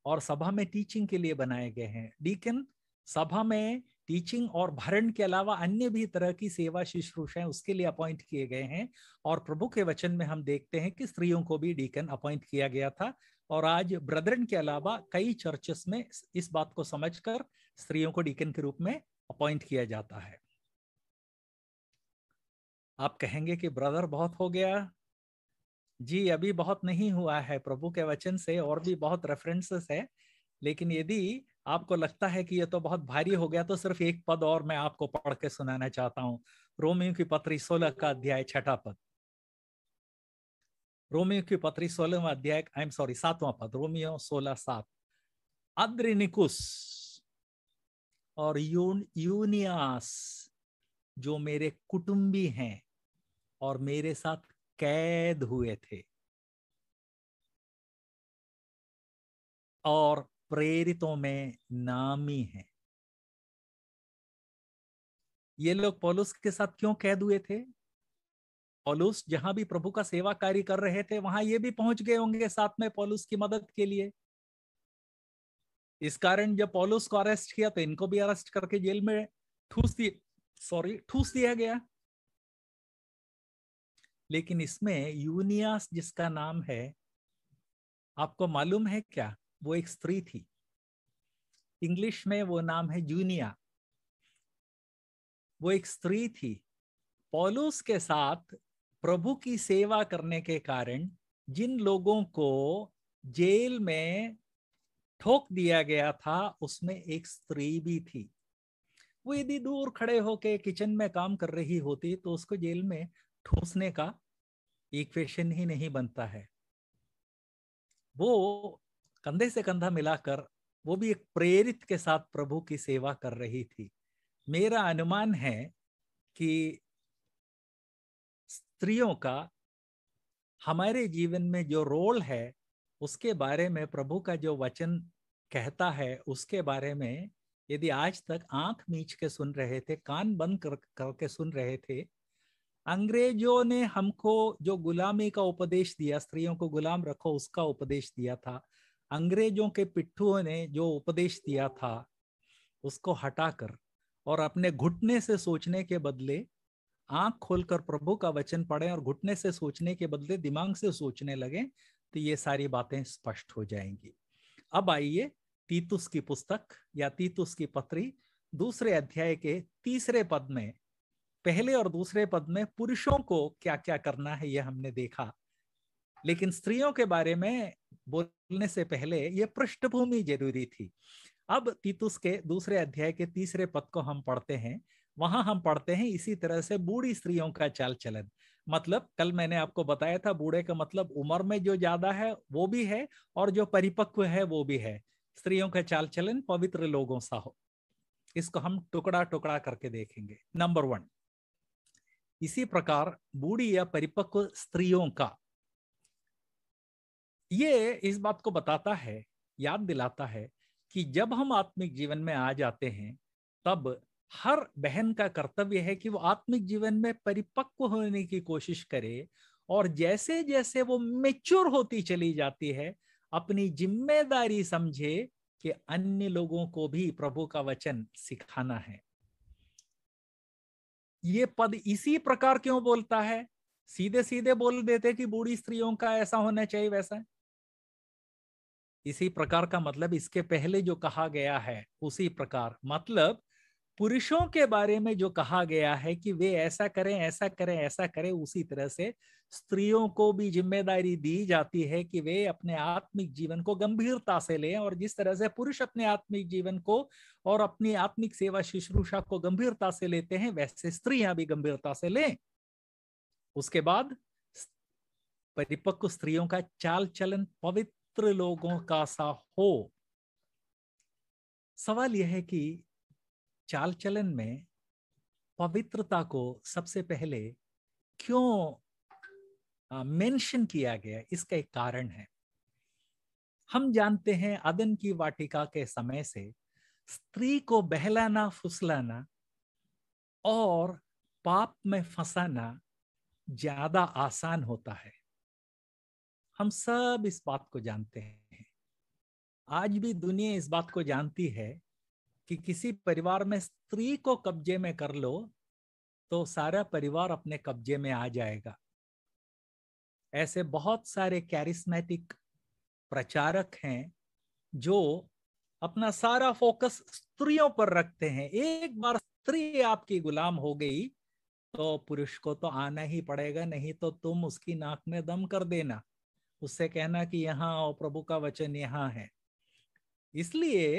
और सभा में टीचिंग के लिए बनाए गए हैं डीकन सभा में टीचिंग और भरण के अलावा अन्य भी तरह की सेवा शुश्रूषाएं उसके लिए अपॉइंट किए गए हैं और प्रभु के वचन में हम देखते हैं कि स्त्रियों को भी डीकन अपॉइंट किया गया था और आज ब्रदरन के अलावा कई चर्चेस में इस बात को समझकर स्त्रियों को डीकन के रूप में अपॉइंट किया जाता है आप कहेंगे कि ब्रदर बहुत हो गया जी अभी बहुत नहीं हुआ है प्रभु के वचन से और भी बहुत रेफरेंसेस है लेकिन यदि आपको लगता है कि यह तो बहुत भारी हो गया तो सिर्फ एक पद और मैं आपको पढ़ के सुनाना चाहता हूँ रोमियो की पत्री सोलह का अध्याय छठा पद रोमियो की पत्री सोलहवा अध्याय आई एम सॉरी सातवां पद रोमियो सोलह सात अद्रिनिकुस और यून यूनियास जो मेरे कुटुंबी हैं और मेरे साथ कैद हुए थे और प्रेरितों में नामी हैं ये लोग पोलुस के साथ क्यों कैद हुए थे पोलुस जहां भी प्रभु का सेवा कार्य कर रहे थे वहां ये भी पहुंच गए होंगे साथ में पोलुस की मदद के लिए इस कारण जब पोलुस को अरेस्ट किया तो इनको भी अरेस्ट करके जेल में ठूस दिए सॉरी ठूस दिया गया लेकिन इसमें यूनियास जिसका नाम है आपको मालूम है क्या वो एक स्त्री थी इंग्लिश में वो नाम है जूनिया वो एक स्त्री थी पॉलुस के साथ प्रभु की सेवा करने के कारण जिन लोगों को जेल में ठोक दिया गया था उसमें एक स्त्री भी थी वो यदि दूर खड़े होके किचन में काम कर रही होती तो उसको जेल में ठूसने का इक्वेशन ही नहीं बनता है वो कंधे से कंधा मिलाकर वो भी एक प्रेरित के साथ प्रभु की सेवा कर रही थी मेरा अनुमान है कि स्त्रियों का हमारे जीवन में जो रोल है उसके बारे में प्रभु का जो वचन कहता है उसके बारे में यदि आज तक आंख मीच के सुन रहे थे कान बंद कर करके सुन रहे थे अंग्रेजों ने हमको जो गुलामी का उपदेश दिया स्त्रियों को गुलाम रखो उसका उपदेश दिया था अंग्रेजों के पिट्ठुओं ने जो उपदेश दिया था उसको हटाकर और अपने घुटने से सोचने के बदले आंख खोलकर प्रभु का वचन पढ़े और घुटने से सोचने के बदले दिमाग से सोचने लगे तो ये सारी बातें स्पष्ट हो जाएंगी अब आइए तीतुस की पुस्तक या तीतुस की पत्री दूसरे अध्याय के तीसरे पद में पहले और दूसरे पद में पुरुषों को क्या क्या करना है यह हमने देखा लेकिन स्त्रियों के बारे में बोलने से पहले यह पृष्ठभूमि जरूरी थी अब तीतुस के दूसरे अध्याय के तीसरे पद को हम पढ़ते हैं वहां हम पढ़ते हैं इसी तरह से बूढ़ी स्त्रियों का चाल चलन मतलब कल मैंने आपको बताया था बूढ़े का मतलब उम्र में जो ज्यादा है वो भी है और जो परिपक्व है वो भी है स्त्रियों का चाल चलन पवित्र लोगों सा हो इसको हम टुकड़ा टुकड़ा करके देखेंगे नंबर वन इसी प्रकार बूढ़ी या परिपक्व स्त्रियों का ये इस बात को बताता है याद दिलाता है कि जब हम आत्मिक जीवन में आ जाते हैं तब हर बहन का कर्तव्य है कि वो आत्मिक जीवन में परिपक्व होने की कोशिश करे और जैसे जैसे वो मेच्योर होती चली जाती है अपनी जिम्मेदारी समझे कि अन्य लोगों को भी प्रभु का वचन सिखाना है ये पद इसी प्रकार क्यों बोलता है सीधे सीधे बोल देते कि बूढ़ी स्त्रियों का ऐसा होना चाहिए वैसा है। इसी प्रकार का मतलब इसके पहले जो कहा गया है उसी प्रकार मतलब पुरुषों के बारे में जो कहा गया है कि वे ऐसा करें ऐसा करें ऐसा करें उसी तरह से स्त्रियों को भी जिम्मेदारी दी जाती है कि वे अपने आत्मिक जीवन को गंभीरता से लें और जिस तरह से पुरुष अपने आत्मिक जीवन को और अपनी आत्मिक सेवा शुश्रूषा को गंभीरता से लेते हैं वैसे स्त्रियां भी गंभीरता से लें उसके बाद परिपक्व स्त्रियों का चाल चलन पवित्र लोगों का सा हो सवाल यह है कि चाल चलन में पवित्रता को सबसे पहले क्यों मेंशन किया गया इसका एक कारण है हम जानते हैं अदन की वाटिका के समय से स्त्री को बहलाना फुसलाना और पाप में फंसाना ज्यादा आसान होता है हम सब इस बात को जानते हैं आज भी दुनिया इस बात को जानती है कि किसी परिवार में स्त्री को कब्जे में कर लो तो सारा परिवार अपने कब्जे में आ जाएगा ऐसे बहुत सारे कैरिस्मेटिक प्रचारक हैं जो अपना सारा फोकस स्त्रियों पर रखते हैं एक बार स्त्री आपकी गुलाम हो गई तो पुरुष को तो आना ही पड़ेगा नहीं तो तुम उसकी नाक में दम कर देना उससे कहना कि यहाँ प्रभु का वचन यहाँ है इसलिए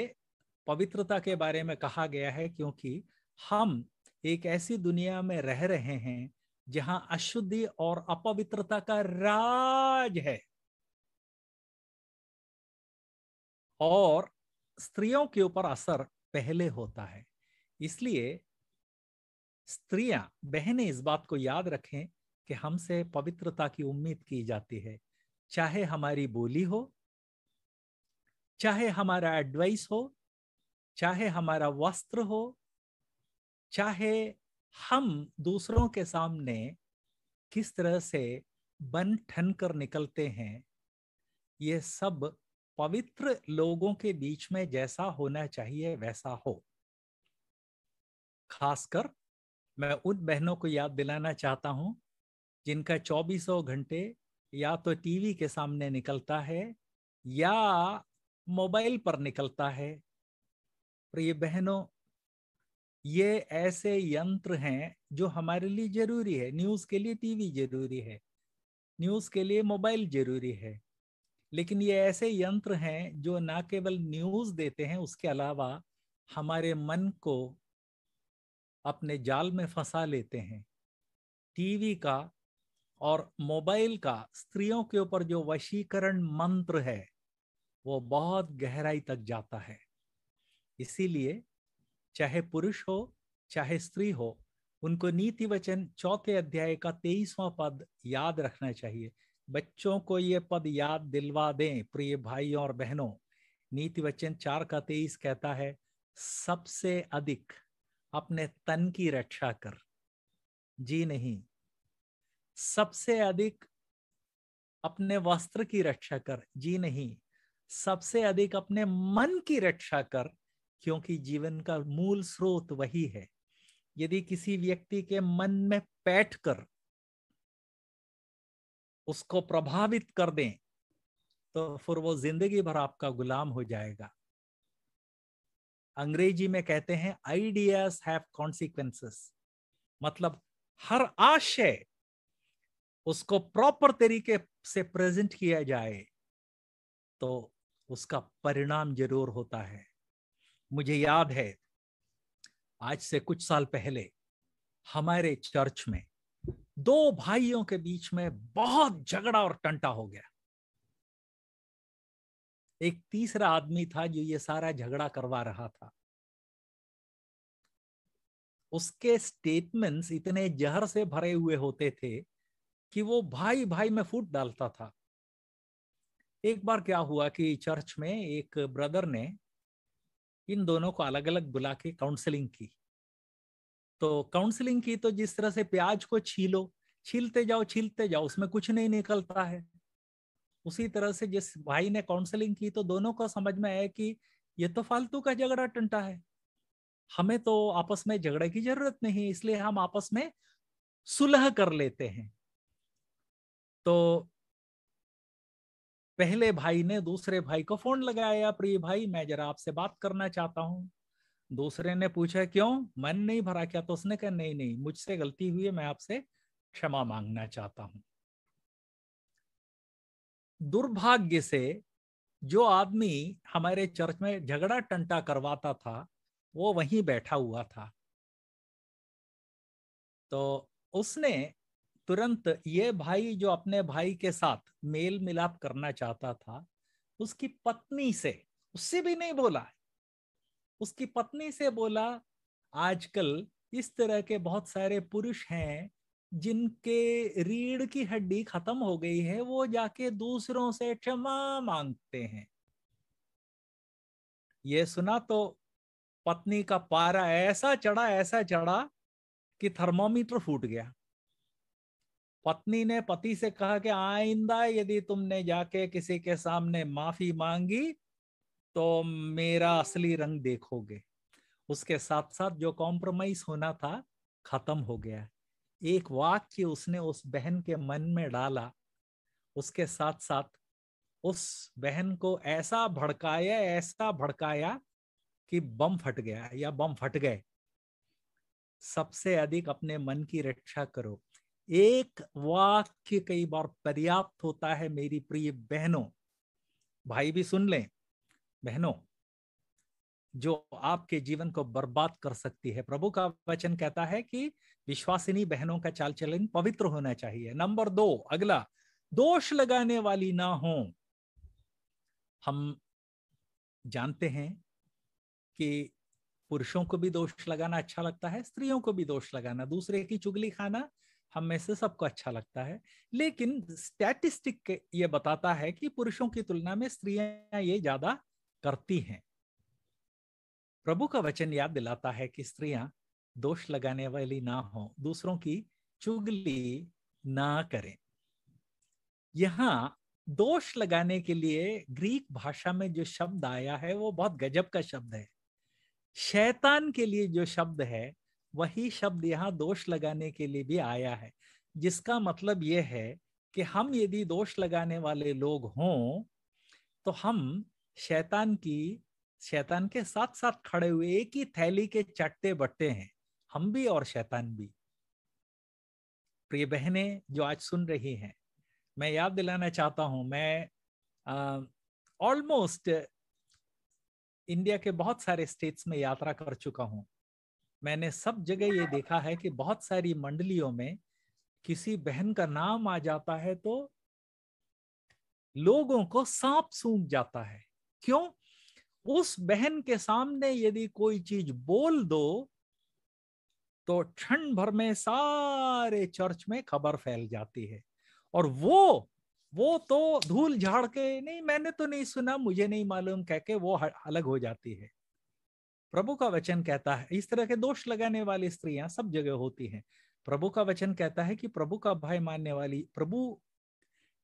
पवित्रता के बारे में कहा गया है क्योंकि हम एक ऐसी दुनिया में रह रहे हैं जहां अशुद्धि और अपवित्रता का राज है और स्त्रियों के ऊपर असर पहले होता है इसलिए स्त्रियां बहनें इस बात को याद रखें कि हमसे पवित्रता की उम्मीद की जाती है चाहे हमारी बोली हो चाहे हमारा एडवाइस हो चाहे हमारा वस्त्र हो चाहे हम दूसरों के सामने किस तरह से बन ठन कर निकलते हैं ये सब पवित्र लोगों के बीच में जैसा होना चाहिए वैसा हो खासकर मैं उन बहनों को याद दिलाना चाहता हूँ जिनका चौबीसों घंटे या तो टीवी के सामने निकलता है या मोबाइल पर निकलता है प्रिय बहनों ये ऐसे यंत्र हैं जो हमारे लिए जरूरी है न्यूज के लिए टीवी जरूरी है न्यूज के लिए मोबाइल जरूरी है लेकिन ये ऐसे यंत्र हैं जो ना केवल न्यूज देते हैं उसके अलावा हमारे मन को अपने जाल में फंसा लेते हैं टीवी का और मोबाइल का स्त्रियों के ऊपर जो वशीकरण मंत्र है वो बहुत गहराई तक जाता है इसीलिए चाहे पुरुष हो चाहे स्त्री हो उनको नीति वचन चौथे अध्याय का तेईसवां पद याद रखना चाहिए बच्चों को ये पद याद दिलवा दें प्रिय भाइयों और बहनों नीति वचन चार का तेईस कहता है सबसे अधिक अपने तन की रक्षा कर जी नहीं सबसे अधिक अपने वस्त्र की रक्षा कर जी नहीं सबसे अधिक अपने मन की रक्षा कर क्योंकि जीवन का मूल स्रोत वही है यदि किसी व्यक्ति के मन में बैठ कर उसको प्रभावित कर दें तो फिर वो जिंदगी भर आपका गुलाम हो जाएगा अंग्रेजी में कहते हैं आइडियाज हैव कॉन्सिक्वेंसेस मतलब हर आशय उसको प्रॉपर तरीके से प्रेजेंट किया जाए तो उसका परिणाम जरूर होता है मुझे याद है आज से कुछ साल पहले हमारे चर्च में दो भाइयों के बीच में बहुत झगड़ा और टंटा हो गया एक तीसरा आदमी था जो ये सारा झगड़ा करवा रहा था उसके स्टेटमेंट्स इतने जहर से भरे हुए होते थे कि वो भाई भाई में फूट डालता था एक बार क्या हुआ कि चर्च में एक ब्रदर ने इन दोनों को अलग अलग बुला के काउंसलिंग की तो काउंसलिंग की तो जिस तरह से प्याज को छीलो छीलते जाओ छीलते जाओ उसमें कुछ नहीं निकलता है उसी तरह से जिस भाई ने काउंसलिंग की तो दोनों को समझ में आया कि ये तो फालतू का झगड़ा टंटा है हमें तो आपस में झगड़े की जरूरत नहीं इसलिए हम आपस में सुलह कर लेते हैं तो पहले भाई ने दूसरे भाई को फोन लगाया प्रिय भाई मैं जरा आपसे बात करना चाहता हूँ दूसरे ने पूछा क्यों मन नहीं भरा क्या तो उसने कहा नहीं नहीं मुझसे गलती हुई है मैं आपसे क्षमा मांगना चाहता हूं दुर्भाग्य से जो आदमी हमारे चर्च में झगड़ा टंटा करवाता था वो वहीं बैठा हुआ था तो उसने तुरंत ये भाई जो अपने भाई के साथ मेल मिलाप करना चाहता था उसकी पत्नी से उससे भी नहीं बोला उसकी पत्नी से बोला आजकल इस तरह के बहुत सारे पुरुष हैं जिनके रीढ़ की हड्डी खत्म हो गई है वो जाके दूसरों से क्षमा मांगते हैं ये सुना तो पत्नी का पारा ऐसा चढ़ा ऐसा चढ़ा कि थर्मोमीटर फूट गया पत्नी ने पति से कहा कि आइंदा यदि तुमने जाके किसी के सामने माफी मांगी तो मेरा असली रंग देखोगे उसके साथ साथ जो कॉम्प्रोमाइज होना था खत्म हो गया एक वाक्य उसने उस बहन के मन में डाला उसके साथ साथ उस बहन को ऐसा भड़काया ऐसा भड़काया कि बम फट गया या बम फट गए सबसे अधिक अपने मन की रक्षा करो एक वाक्य कई बार पर्याप्त होता है मेरी प्रिय बहनों भाई भी सुन लें बहनों जो आपके जीवन को बर्बाद कर सकती है प्रभु का वचन कहता है कि विश्वासिनी बहनों का चाल चलन पवित्र होना चाहिए नंबर दो अगला दोष लगाने वाली ना हो हम जानते हैं कि पुरुषों को भी दोष लगाना अच्छा लगता है स्त्रियों को भी दोष लगाना दूसरे की चुगली खाना हम में से सबको अच्छा लगता है लेकिन स्टैटिस्टिक ये बताता है कि पुरुषों की तुलना में स्त्रियां ये ज्यादा करती हैं प्रभु का वचन याद दिलाता है कि स्त्रियां दोष लगाने वाली ना हो दूसरों की चुगली ना करें यहाँ दोष लगाने के लिए ग्रीक भाषा में जो शब्द आया है वो बहुत गजब का शब्द है शैतान के लिए जो शब्द है वही शब्द यहाँ दोष लगाने के लिए भी आया है जिसका मतलब यह है कि हम यदि दोष लगाने वाले लोग हों तो हम शैतान की शैतान के साथ साथ खड़े हुए एक ही थैली के चट्टे बट्टे हैं हम भी और शैतान भी प्रिय बहने जो आज सुन रही हैं मैं याद दिलाना चाहता हूं मैं ऑलमोस्ट इंडिया के बहुत सारे स्टेट्स में यात्रा कर चुका हूं मैंने सब जगह ये देखा है कि बहुत सारी मंडलियों में किसी बहन का नाम आ जाता है तो लोगों को सांप सूंघ जाता है क्यों उस बहन के सामने यदि कोई चीज बोल दो तो ठंड भर में सारे चर्च में खबर फैल जाती है और वो वो तो धूल झाड़ के नहीं मैंने तो नहीं सुना मुझे नहीं मालूम कह के वो अलग हो जाती है प्रभु का वचन कहता है इस तरह के दोष लगाने वाली स्त्रियां सब जगह होती हैं प्रभु का वचन कहता है कि प्रभु का भय मानने वाली प्रभु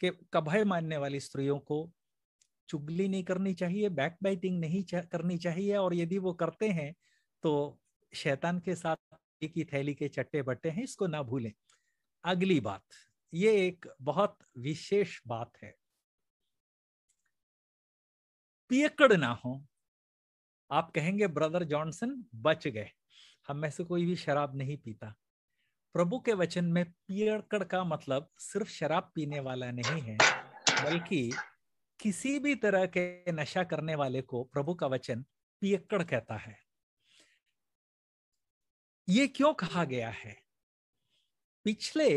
के का भय मानने वाली स्त्रियों को चुगली नहीं करनी चाहिए बैक बाइटिंग नहीं चा, करनी चाहिए और यदि वो करते हैं तो शैतान के साथ की थैली के चट्टे बट्टे हैं इसको ना भूलें अगली बात ये एक बहुत विशेष बात है पियकड़ ना हो आप कहेंगे ब्रदर जॉनसन बच गए हम में से कोई भी शराब नहीं पीता प्रभु के वचन में पियड़कड़ का मतलब सिर्फ शराब पीने वाला नहीं है बल्कि किसी भी तरह के नशा करने वाले को प्रभु का वचन पियक्कड़ कहता है ये क्यों कहा गया है पिछले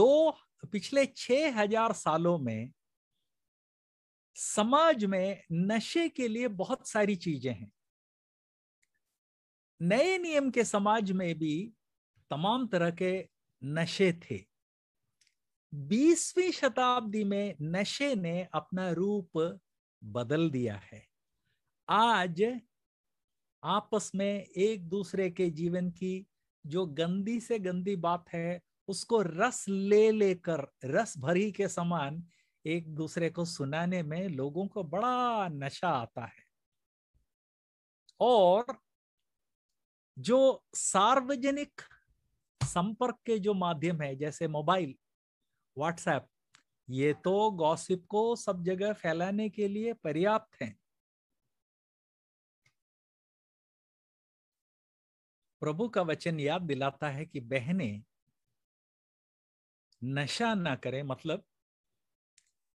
दो पिछले छह हजार सालों में समाज में नशे के लिए बहुत सारी चीजें हैं नए नियम के समाज में भी तमाम तरह के नशे थे बीसवीं शताब्दी में नशे ने अपना रूप बदल दिया है आज आपस में एक दूसरे के जीवन की जो गंदी से गंदी बात है उसको रस ले लेकर रस भरी के समान एक दूसरे को सुनाने में लोगों को बड़ा नशा आता है और जो सार्वजनिक संपर्क के जो माध्यम है जैसे मोबाइल व्हाट्सएप ये तो गॉसिप को सब जगह फैलाने के लिए पर्याप्त हैं प्रभु का वचन याद दिलाता है कि बहने नशा ना करें मतलब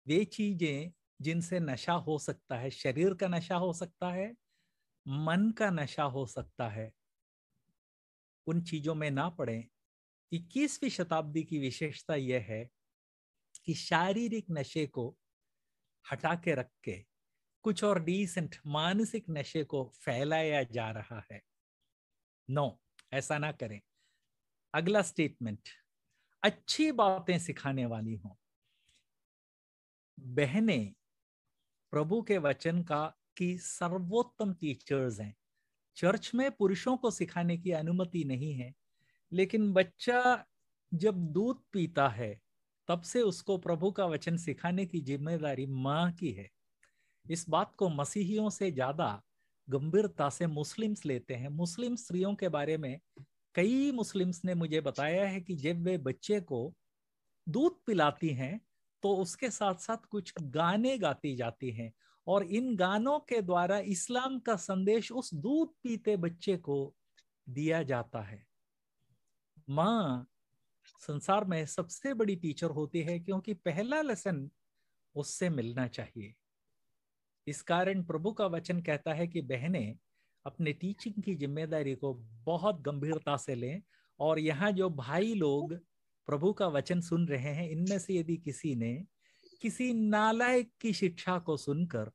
वे चीजें जिनसे नशा हो सकता है शरीर का नशा हो सकता है मन का नशा हो सकता है उन चीजों में ना पड़े इक्कीसवीं शताब्दी की विशेषता यह है कि शारीरिक नशे को हटा के रख के कुछ और डिसेंट मानसिक नशे को फैलाया जा रहा है नो ऐसा ना करें अगला स्टेटमेंट अच्छी बातें सिखाने वाली हों बहने प्रभु के वचन का की सर्वोत्तम टीचर्स हैं चर्च में पुरुषों को सिखाने की अनुमति नहीं है लेकिन बच्चा जब दूध पीता है तब से उसको प्रभु का वचन सिखाने की जिम्मेदारी माँ की है इस बात को मसीहियों से ज्यादा गंभीरता से मुस्लिम्स लेते हैं मुस्लिम स्त्रियों के बारे में कई मुस्लिम्स ने मुझे बताया है कि जब वे बच्चे को दूध पिलाती हैं तो उसके साथ साथ कुछ गाने गाते जाते हैं और इन गानों के द्वारा इस्लाम का संदेश उस दूध पीते बच्चे को दिया जाता है माँ संसार में सबसे बड़ी टीचर होती है क्योंकि पहला लेसन उससे मिलना चाहिए इस कारण प्रभु का वचन कहता है कि बहने अपने टीचिंग की जिम्मेदारी को बहुत गंभीरता से लें और यहाँ जो भाई लोग प्रभु का वचन सुन रहे हैं इनमें से यदि किसी ने किसी नालायक की शिक्षा को सुनकर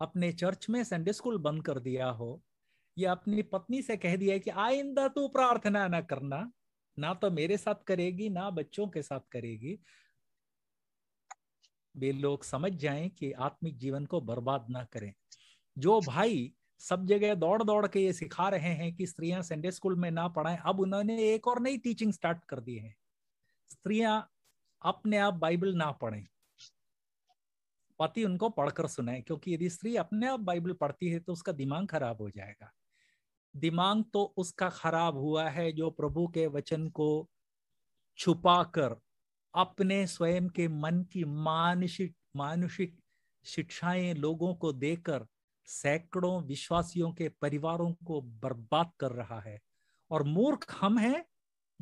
अपने चर्च में संडे स्कूल बंद कर दिया हो या अपनी पत्नी से कह दिया कि आइंदा तू प्रार्थना ना करना ना तो मेरे साथ करेगी ना बच्चों के साथ करेगी वे लोग समझ जाएं कि आत्मिक जीवन को बर्बाद ना करें जो भाई सब जगह दौड़ दौड़ के ये सिखा रहे हैं कि स्त्रियां संडे स्कूल में ना पढ़ाएं अब उन्होंने एक और नई टीचिंग स्टार्ट कर दी है स्त्रियां अपने आप बाइबल ना पढ़ें पति उनको पढ़कर सुनाए क्योंकि यदि स्त्री अपने आप बाइबल पढ़ती है तो उसका दिमाग खराब हो जाएगा दिमाग तो उसका खराब हुआ है जो प्रभु के वचन को छुपाकर अपने स्वयं के मन की मानसिक मानसिक शिक्षाएं लोगों को देकर सैकड़ों विश्वासियों के परिवारों को बर्बाद कर रहा है और मूर्ख हम हैं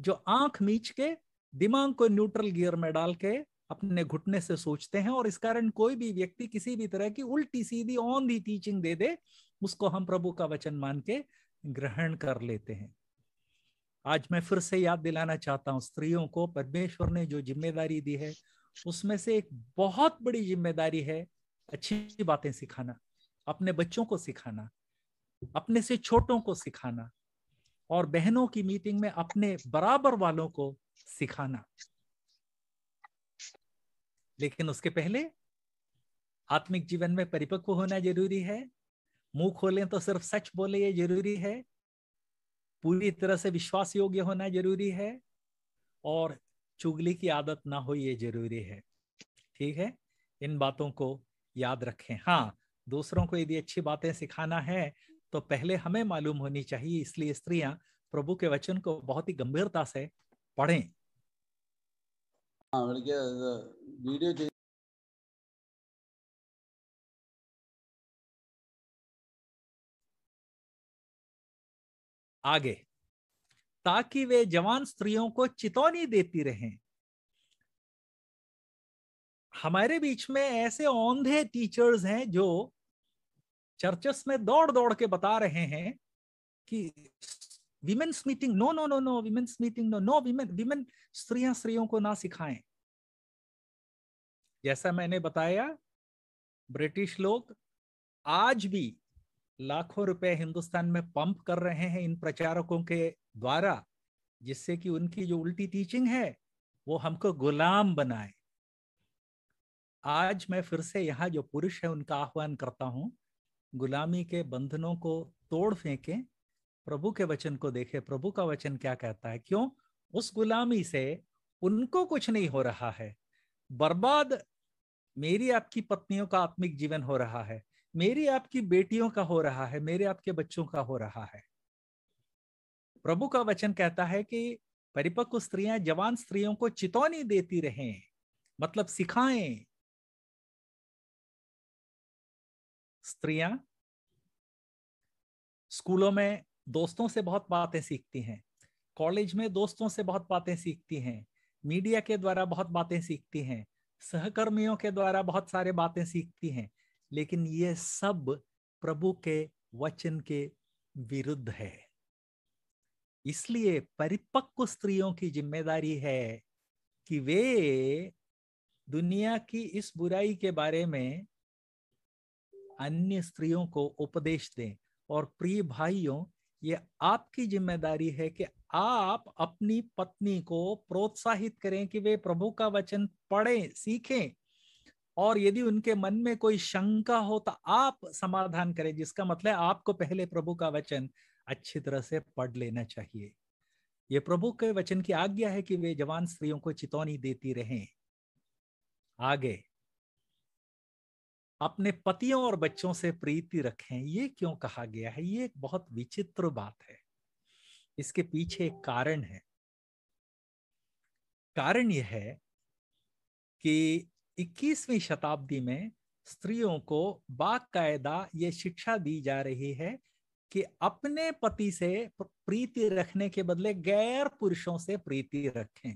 जो आंख मीच के दिमाग को न्यूट्रल गियर में डाल के अपने घुटने से सोचते हैं और इस कारण कोई भी व्यक्ति किसी भी तरह की उल्टी सीधी ऑन दी टीचिंग दे दे उसको हम प्रभु का वचन मान के ग्रहण कर लेते हैं आज मैं फिर से याद दिलाना चाहता हूं स्त्रियों को परमेश्वर ने जो जिम्मेदारी दी है उसमें से एक बहुत बड़ी जिम्मेदारी है अच्छी बातें सिखाना अपने बच्चों को सिखाना अपने से छोटों को सिखाना और बहनों की मीटिंग में अपने बराबर वालों को सिखाना लेकिन उसके पहले आत्मिक जीवन में परिपक्व होना जरूरी है मुंह खोलें तो सिर्फ सच बोले ये जरूरी है पूरी तरह से विश्वास योग्य होना जरूरी है और चुगली की आदत ना हो ये जरूरी है ठीक है इन बातों को याद रखें हाँ दूसरों को यदि अच्छी बातें सिखाना है तो पहले हमें मालूम होनी चाहिए इसलिए स्त्रियां प्रभु के वचन को बहुत ही गंभीरता से पढ़ें वीडियो हाँ, आगे ताकि वे जवान स्त्रियों को चितौनी देती रहें हमारे बीच में ऐसे औंधे टीचर्स हैं जो चर्चस में दौड़ दौड़ के बता रहे हैं कि women's meeting no no no no women's meeting no no women women स्त्रियां स्त्रियों को ना सिखाएं जैसा मैंने बताया ब्रिटिश लोग आज भी लाखों रुपए हिंदुस्तान में पंप कर रहे हैं इन प्रचारकों के द्वारा जिससे कि उनकी जो उल्टी टीचिंग है वो हमको गुलाम बनाए आज मैं फिर से यहाँ जो पुरुष है उनका आह्वान करता हूँ गुलामी के बंधनों को तोड़ फेंकें प्रभु के वचन को देखे प्रभु का वचन क्या कहता है क्यों उस गुलामी से उनको कुछ नहीं हो रहा है बर्बाद मेरी आपकी पत्नियों का आत्मिक जीवन हो रहा है मेरी आपकी बेटियों का हो रहा है मेरे आपके बच्चों का हो रहा है प्रभु का वचन कहता है कि परिपक्व स्त्रियां जवान स्त्रियों को चितौनी देती रहें मतलब सिखाएं स्त्रियां स्कूलों में दोस्तों से बहुत बातें सीखती हैं कॉलेज में दोस्तों से बहुत बातें सीखती हैं मीडिया के द्वारा बहुत बातें सीखती हैं सहकर्मियों के द्वारा बहुत सारे बातें सीखती हैं लेकिन ये सब प्रभु के वचन के विरुद्ध है इसलिए परिपक्व स्त्रियों की जिम्मेदारी है कि वे दुनिया की इस बुराई के बारे में अन्य स्त्रियों को उपदेश दें और प्रिय भाइयों ये आपकी जिम्मेदारी है कि आप अपनी पत्नी को प्रोत्साहित करें कि वे प्रभु का वचन पढ़ें सीखें और यदि उनके मन में कोई शंका हो तो आप समाधान करें जिसका मतलब आपको पहले प्रभु का वचन अच्छी तरह से पढ़ लेना चाहिए ये प्रभु के वचन की आज्ञा है कि वे जवान स्त्रियों को चितौनी देती रहें आगे अपने पतियों और बच्चों से प्रीति रखें ये क्यों कहा गया है ये एक बहुत विचित्र बात है इसके पीछे एक कारण है कारण यह है कि 21वीं शताब्दी में स्त्रियों को बाकायदा ये शिक्षा दी जा रही है कि अपने पति से प्रीति रखने के बदले गैर पुरुषों से प्रीति रखें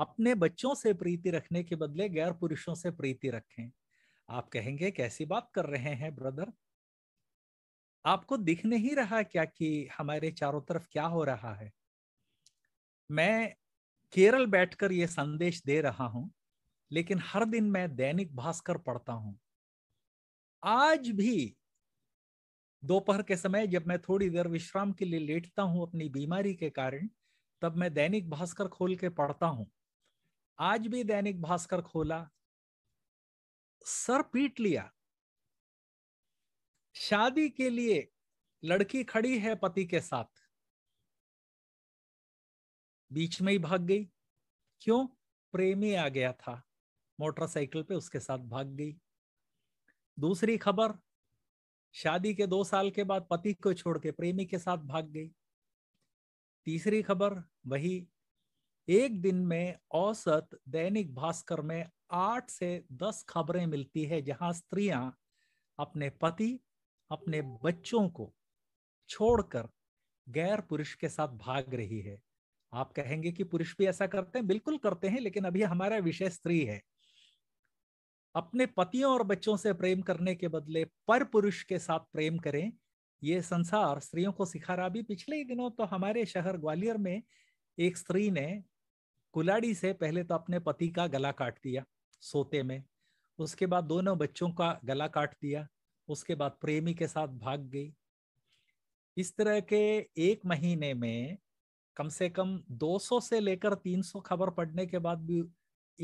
अपने बच्चों से प्रीति रखने के बदले गैर पुरुषों से प्रीति रखें आप कहेंगे कैसी बात कर रहे हैं ब्रदर आपको दिख नहीं रहा क्या कि हमारे चारों तरफ क्या हो रहा है मैं केरल बैठकर यह संदेश दे रहा हूं लेकिन हर दिन मैं दैनिक भास्कर पढ़ता हूं आज भी दोपहर के समय जब मैं थोड़ी देर विश्राम के लिए लेटता हूं अपनी बीमारी के कारण तब मैं दैनिक भास्कर खोल के पढ़ता हूं आज भी दैनिक भास्कर खोला सर पीट लिया शादी के लिए लड़की खड़ी है पति के साथ बीच में ही भाग गई क्यों प्रेमी आ गया था मोटरसाइकिल पे उसके साथ भाग गई दूसरी खबर शादी के दो साल के बाद पति को छोड़ के प्रेमी के साथ भाग गई तीसरी खबर वही एक दिन में औसत दैनिक भास्कर में आठ से दस खबरें मिलती है जहां स्त्रियां अपने पति अपने बच्चों को छोड़कर गैर पुरुष के साथ भाग रही है आप कहेंगे कि पुरुष भी ऐसा करते हैं बिल्कुल करते हैं लेकिन अभी हमारा विषय स्त्री है अपने पतियों और बच्चों से प्रेम करने के बदले पर पुरुष के साथ प्रेम करें ये संसार स्त्रियों को सिखा रहा भी पिछले ही दिनों तो हमारे शहर ग्वालियर में एक स्त्री ने कुलाड़ी से पहले तो अपने पति का गला काट दिया सोते में उसके बाद दोनों बच्चों का गला काट दिया उसके बाद प्रेमी के साथ भाग गई इस तरह के एक महीने में कम से कम 200 से लेकर 300 खबर पढ़ने के बाद भी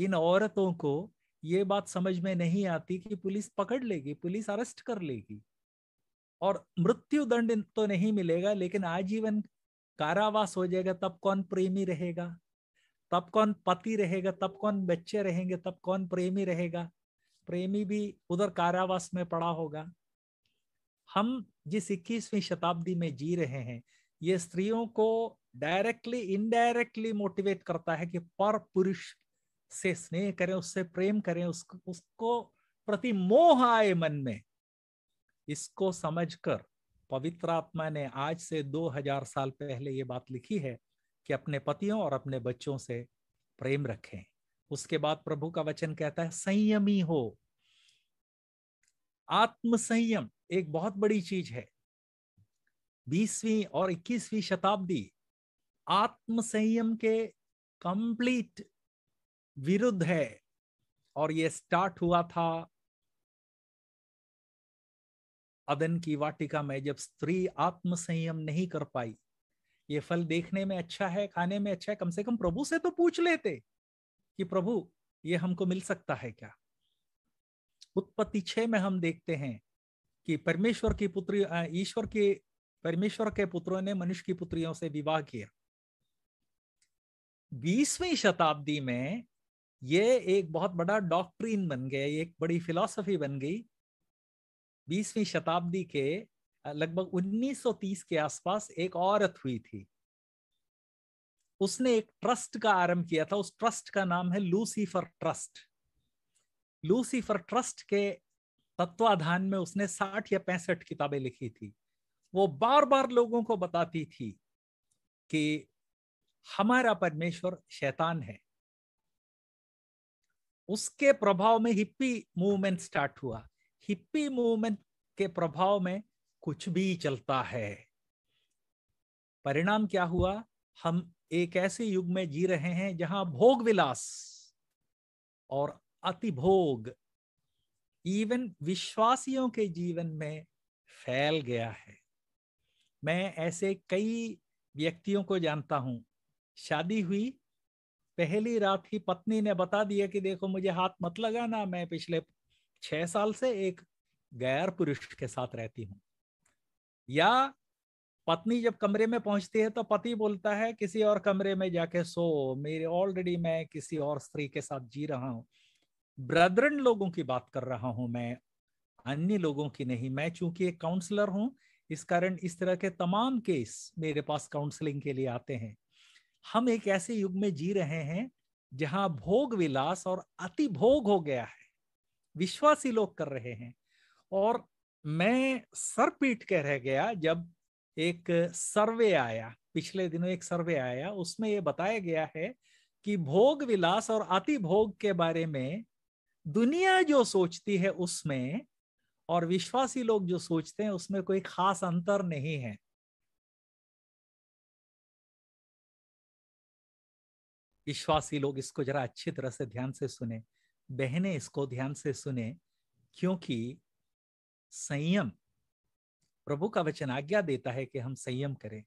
इन औरतों को ये बात समझ में नहीं आती कि पुलिस पकड़ लेगी पुलिस अरेस्ट कर लेगी और मृत्यु दंड तो नहीं मिलेगा लेकिन आजीवन कारावास हो जाएगा तब कौन प्रेमी रहेगा तब कौन पति रहेगा तब कौन बच्चे रहेंगे तब कौन प्रेमी रहेगा प्रेमी भी उधर कारावास में पड़ा होगा हम जिस इक्कीसवीं शताब्दी में जी रहे हैं ये स्त्रियों को डायरेक्टली इनडायरेक्टली मोटिवेट करता है कि पर पुरुष से स्नेह करें उससे प्रेम करें उसको उसको प्रति मोह आए मन में इसको समझकर पवित्र आत्मा ने आज से 2000 साल पहले ये बात लिखी है कि अपने पतियों और अपने बच्चों से प्रेम रखें उसके बाद प्रभु का वचन कहता है संयमी हो आत्म संयम एक बहुत बड़ी चीज है बीसवीं और इक्कीसवीं शताब्दी आत्म संयम के कंप्लीट विरुद्ध है और ये स्टार्ट हुआ था अदन की वाटिका में जब स्त्री आत्म संयम नहीं कर पाई ये फल देखने में अच्छा है खाने में अच्छा है कम से कम प्रभु से तो पूछ लेते कि प्रभु ये हमको मिल सकता है क्या उत्पत्ति छे में हम देखते हैं कि परमेश्वर की पुत्री ईश्वर के परमेश्वर के पुत्रों ने मनुष्य की पुत्रियों से विवाह किया बीसवीं शताब्दी में ये एक बहुत बड़ा डॉक्ट्रीन बन गया एक बड़ी फिलॉसफी बन गई बीसवीं शताब्दी के लगभग 1930 के आसपास एक औरत हुई थी उसने एक ट्रस्ट का आरंभ किया था उस ट्रस्ट का नाम है लूसीफर ट्रस्ट लूसीफर ट्रस्ट के तत्वाधान में उसने साठ या पैंसठ किताबें लिखी थी वो बार बार लोगों को बताती थी कि हमारा परमेश्वर शैतान है उसके प्रभाव में हिप्पी मूवमेंट स्टार्ट हुआ हिप्पी मूवमेंट के प्रभाव में कुछ भी चलता है परिणाम क्या हुआ हम एक ऐसे युग में जी रहे हैं जहां भोग विलास और अति भोग इवन विश्वासियों के जीवन में फैल गया है मैं ऐसे कई व्यक्तियों को जानता हूं शादी हुई पहली रात ही पत्नी ने बता दिया कि देखो मुझे हाथ मत लगाना मैं पिछले छह साल से एक गैर पुरुष के साथ रहती हूँ या पत्नी जब कमरे में पहुंचती है तो पति बोलता है किसी और कमरे में जाके सो मेरे ऑलरेडी मैं किसी और स्त्री के साथ जी रहा हूँ ब्रदरन लोगों की बात कर रहा हूँ मैं अन्य लोगों की नहीं मैं चूंकि एक काउंसलर हूं इस कारण इस तरह के तमाम केस मेरे पास काउंसलिंग के लिए आते हैं हम एक ऐसे युग में जी रहे हैं जहां भोग विलास और अति भोग हो गया है विश्वासी लोग कर रहे हैं और मैं सर पीट के रह गया जब एक सर्वे आया पिछले दिनों एक सर्वे आया उसमें यह बताया गया है कि भोग विलास और अति भोग के बारे में दुनिया जो सोचती है उसमें और विश्वासी लोग जो सोचते हैं उसमें कोई खास अंतर नहीं है विश्वासी लोग इसको जरा अच्छी तरह से ध्यान से सुने बहने इसको ध्यान से सुने क्योंकि संयम प्रभु का वचन आज्ञा देता है कि हम संयम करें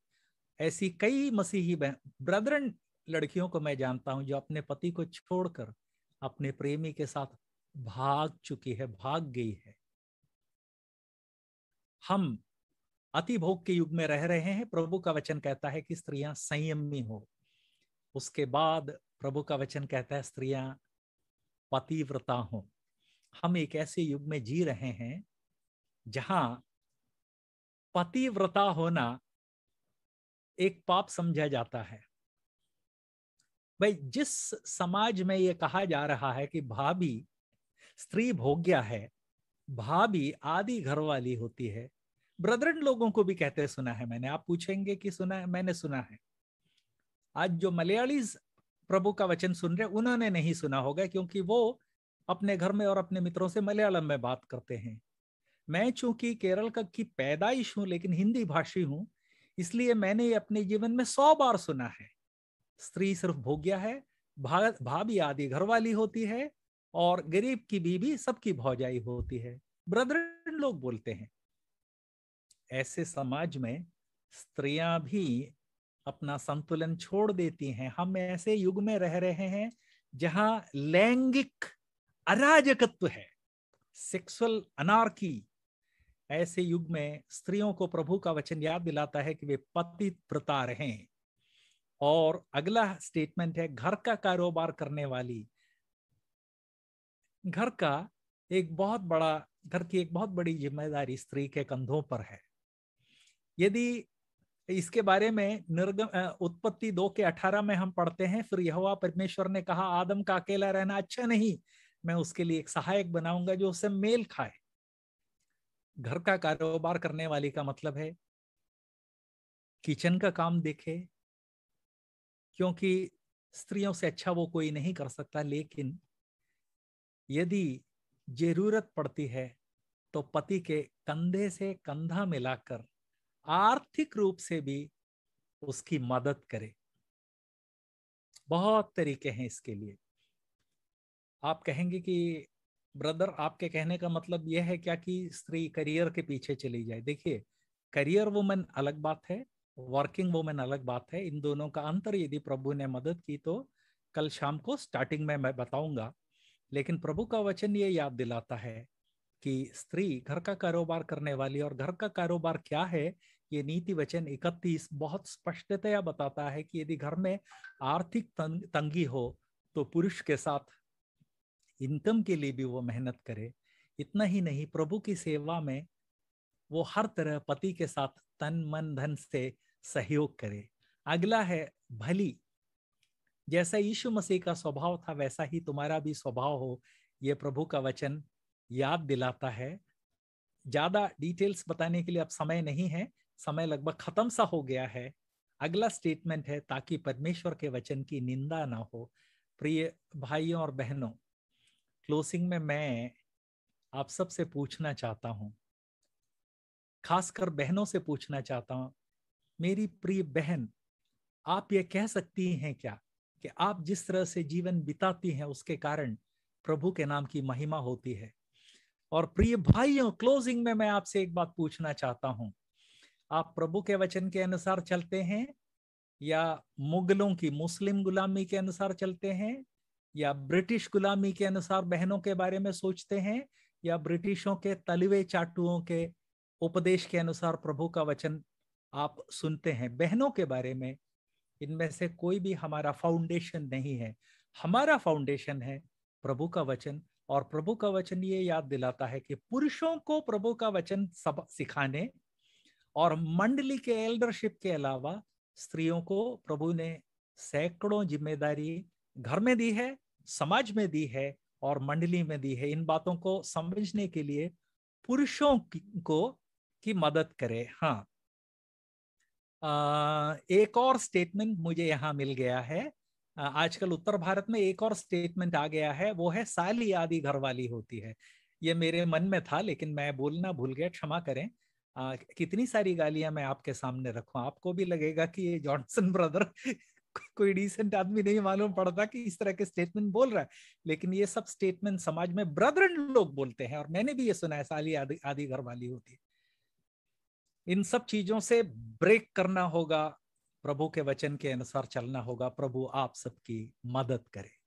ऐसी कई मसीही ब्रदरन लड़कियों को मैं जानता हूं जो अपने पति को छोड़कर अपने प्रेमी के साथ भाग चुकी है भाग गई है हम अति भोग के युग में रह रहे हैं प्रभु का वचन कहता है कि स्त्रियां संयमी हो उसके बाद प्रभु का वचन कहता है स्त्रियां पतिव्रता हो हम एक ऐसे युग में जी रहे हैं जहां पतिव्रता होना एक पाप समझा जाता है भाई जिस समाज में ये कहा जा रहा है कि भाभी स्त्री भोग्या है भाभी आदि घर वाली होती है ब्रदरन लोगों को भी कहते सुना है मैंने आप पूछेंगे कि सुना है मैंने सुना है आज जो मलयाली प्रभु का वचन सुन रहे उन्होंने नहीं सुना होगा क्योंकि वो अपने घर में और अपने मित्रों से मलयालम में बात करते हैं मैं चूंकि केरल का की पैदाइश हूं लेकिन हिंदी भाषी हूं इसलिए मैंने ये अपने जीवन में सौ बार सुना है स्त्री सिर्फ भोग्या है भाभी आदि घरवाली होती है और गरीब की बीबी सबकी भौजाई होती है ब्रदरन लोग बोलते हैं ऐसे समाज में स्त्रियां भी अपना संतुलन छोड़ देती हैं हम ऐसे युग में रह रहे हैं जहां लैंगिक अराजकत्व है सेक्सुअल अनार्की ऐसे युग में स्त्रियों को प्रभु का वचन याद दिलाता है कि वे पति प्रता रहें और अगला स्टेटमेंट है घर का कारोबार करने वाली घर का एक बहुत बड़ा घर की एक बहुत बड़ी जिम्मेदारी स्त्री के कंधों पर है यदि इसके बारे में निर्गम उत्पत्ति दो के अठारह में हम पढ़ते हैं फिर यहोवा परमेश्वर ने कहा आदम का अकेला रहना अच्छा नहीं मैं उसके लिए एक सहायक बनाऊंगा जो उसे मेल खाए घर का कारोबार करने वाली का मतलब है किचन का काम देखे क्योंकि स्त्रियों से अच्छा वो कोई नहीं कर सकता लेकिन यदि जरूरत पड़ती है तो पति के कंधे से कंधा मिलाकर आर्थिक रूप से भी उसकी मदद करे बहुत तरीके हैं इसके लिए आप कहेंगे कि ब्रदर आपके कहने का मतलब यह है क्या कि स्त्री करियर के पीछे चली जाए देखिए करियर वुमेन अलग बात है वर्किंग वुमेन अलग बात है इन दोनों का अंतर यदि प्रभु ने मदद की तो कल शाम को स्टार्टिंग में मैं बताऊंगा लेकिन प्रभु का वचन ये याद दिलाता है कि स्त्री घर का कारोबार करने वाली और घर का कारोबार क्या है ये नीति वचन इकतीस बहुत स्पष्टतया बताता है कि यदि घर में आर्थिक तंग, तंगी हो तो पुरुष के साथ इनकम के लिए भी वो मेहनत करे इतना ही नहीं प्रभु की सेवा में वो हर तरह पति के साथ तन मन धन से सहयोग करे अगला है भली जैसा यीशु मसीह का स्वभाव था वैसा ही तुम्हारा भी स्वभाव हो ये प्रभु का वचन याद दिलाता है ज्यादा डिटेल्स बताने के लिए अब समय नहीं है समय लगभग खत्म सा हो गया है अगला स्टेटमेंट है ताकि परमेश्वर के वचन की निंदा ना हो प्रिय भाइयों और बहनों क्लोजिंग में मैं आप सब से पूछना चाहता हूँ खासकर बहनों से पूछना चाहता हूँ मेरी प्रिय बहन आप ये कह सकती हैं क्या कि आप जिस तरह से जीवन बिताती हैं उसके कारण प्रभु के नाम की महिमा होती है और प्रिय भाइयों क्लोजिंग में मैं आपसे एक बात पूछना चाहता हूं आप प्रभु के वचन के अनुसार चलते हैं या मुगलों की मुस्लिम गुलामी के अनुसार चलते हैं या ब्रिटिश गुलामी के अनुसार बहनों के बारे में सोचते हैं या ब्रिटिशों के तलवे चाटुओं के उपदेश के अनुसार प्रभु का वचन आप सुनते हैं बहनों के बारे में इनमें से कोई भी हमारा फाउंडेशन नहीं है हमारा फाउंडेशन है प्रभु का वचन और प्रभु का वचन ये याद दिलाता है कि पुरुषों को प्रभु का वचन सब सिखाने और मंडली के एल्डरशिप के अलावा स्त्रियों को प्रभु ने सैकड़ों जिम्मेदारी घर में दी है समाज में दी है और मंडली में दी है इन बातों को समझने के लिए पुरुषों को की मदद करे हाँ आ, एक और स्टेटमेंट मुझे यहाँ मिल गया है आजकल उत्तर भारत में एक और स्टेटमेंट आ गया है वो है साली आदि वाली होती है ये मेरे मन में था लेकिन मैं बोलना भूल गया क्षमा करें आ, कितनी सारी गालियां मैं आपके सामने रखू आपको भी लगेगा कि ये जॉनसन ब्रदर कोई डिसेंट आदमी नहीं मालूम पड़ता कि इस तरह के स्टेटमेंट बोल रहा है लेकिन ये सब स्टेटमेंट समाज में ब्रदर लोग बोलते हैं और मैंने भी ये सुना है साली आधी घर वाली होती है इन सब चीजों से ब्रेक करना होगा प्रभु के वचन के अनुसार चलना होगा प्रभु आप सबकी मदद करे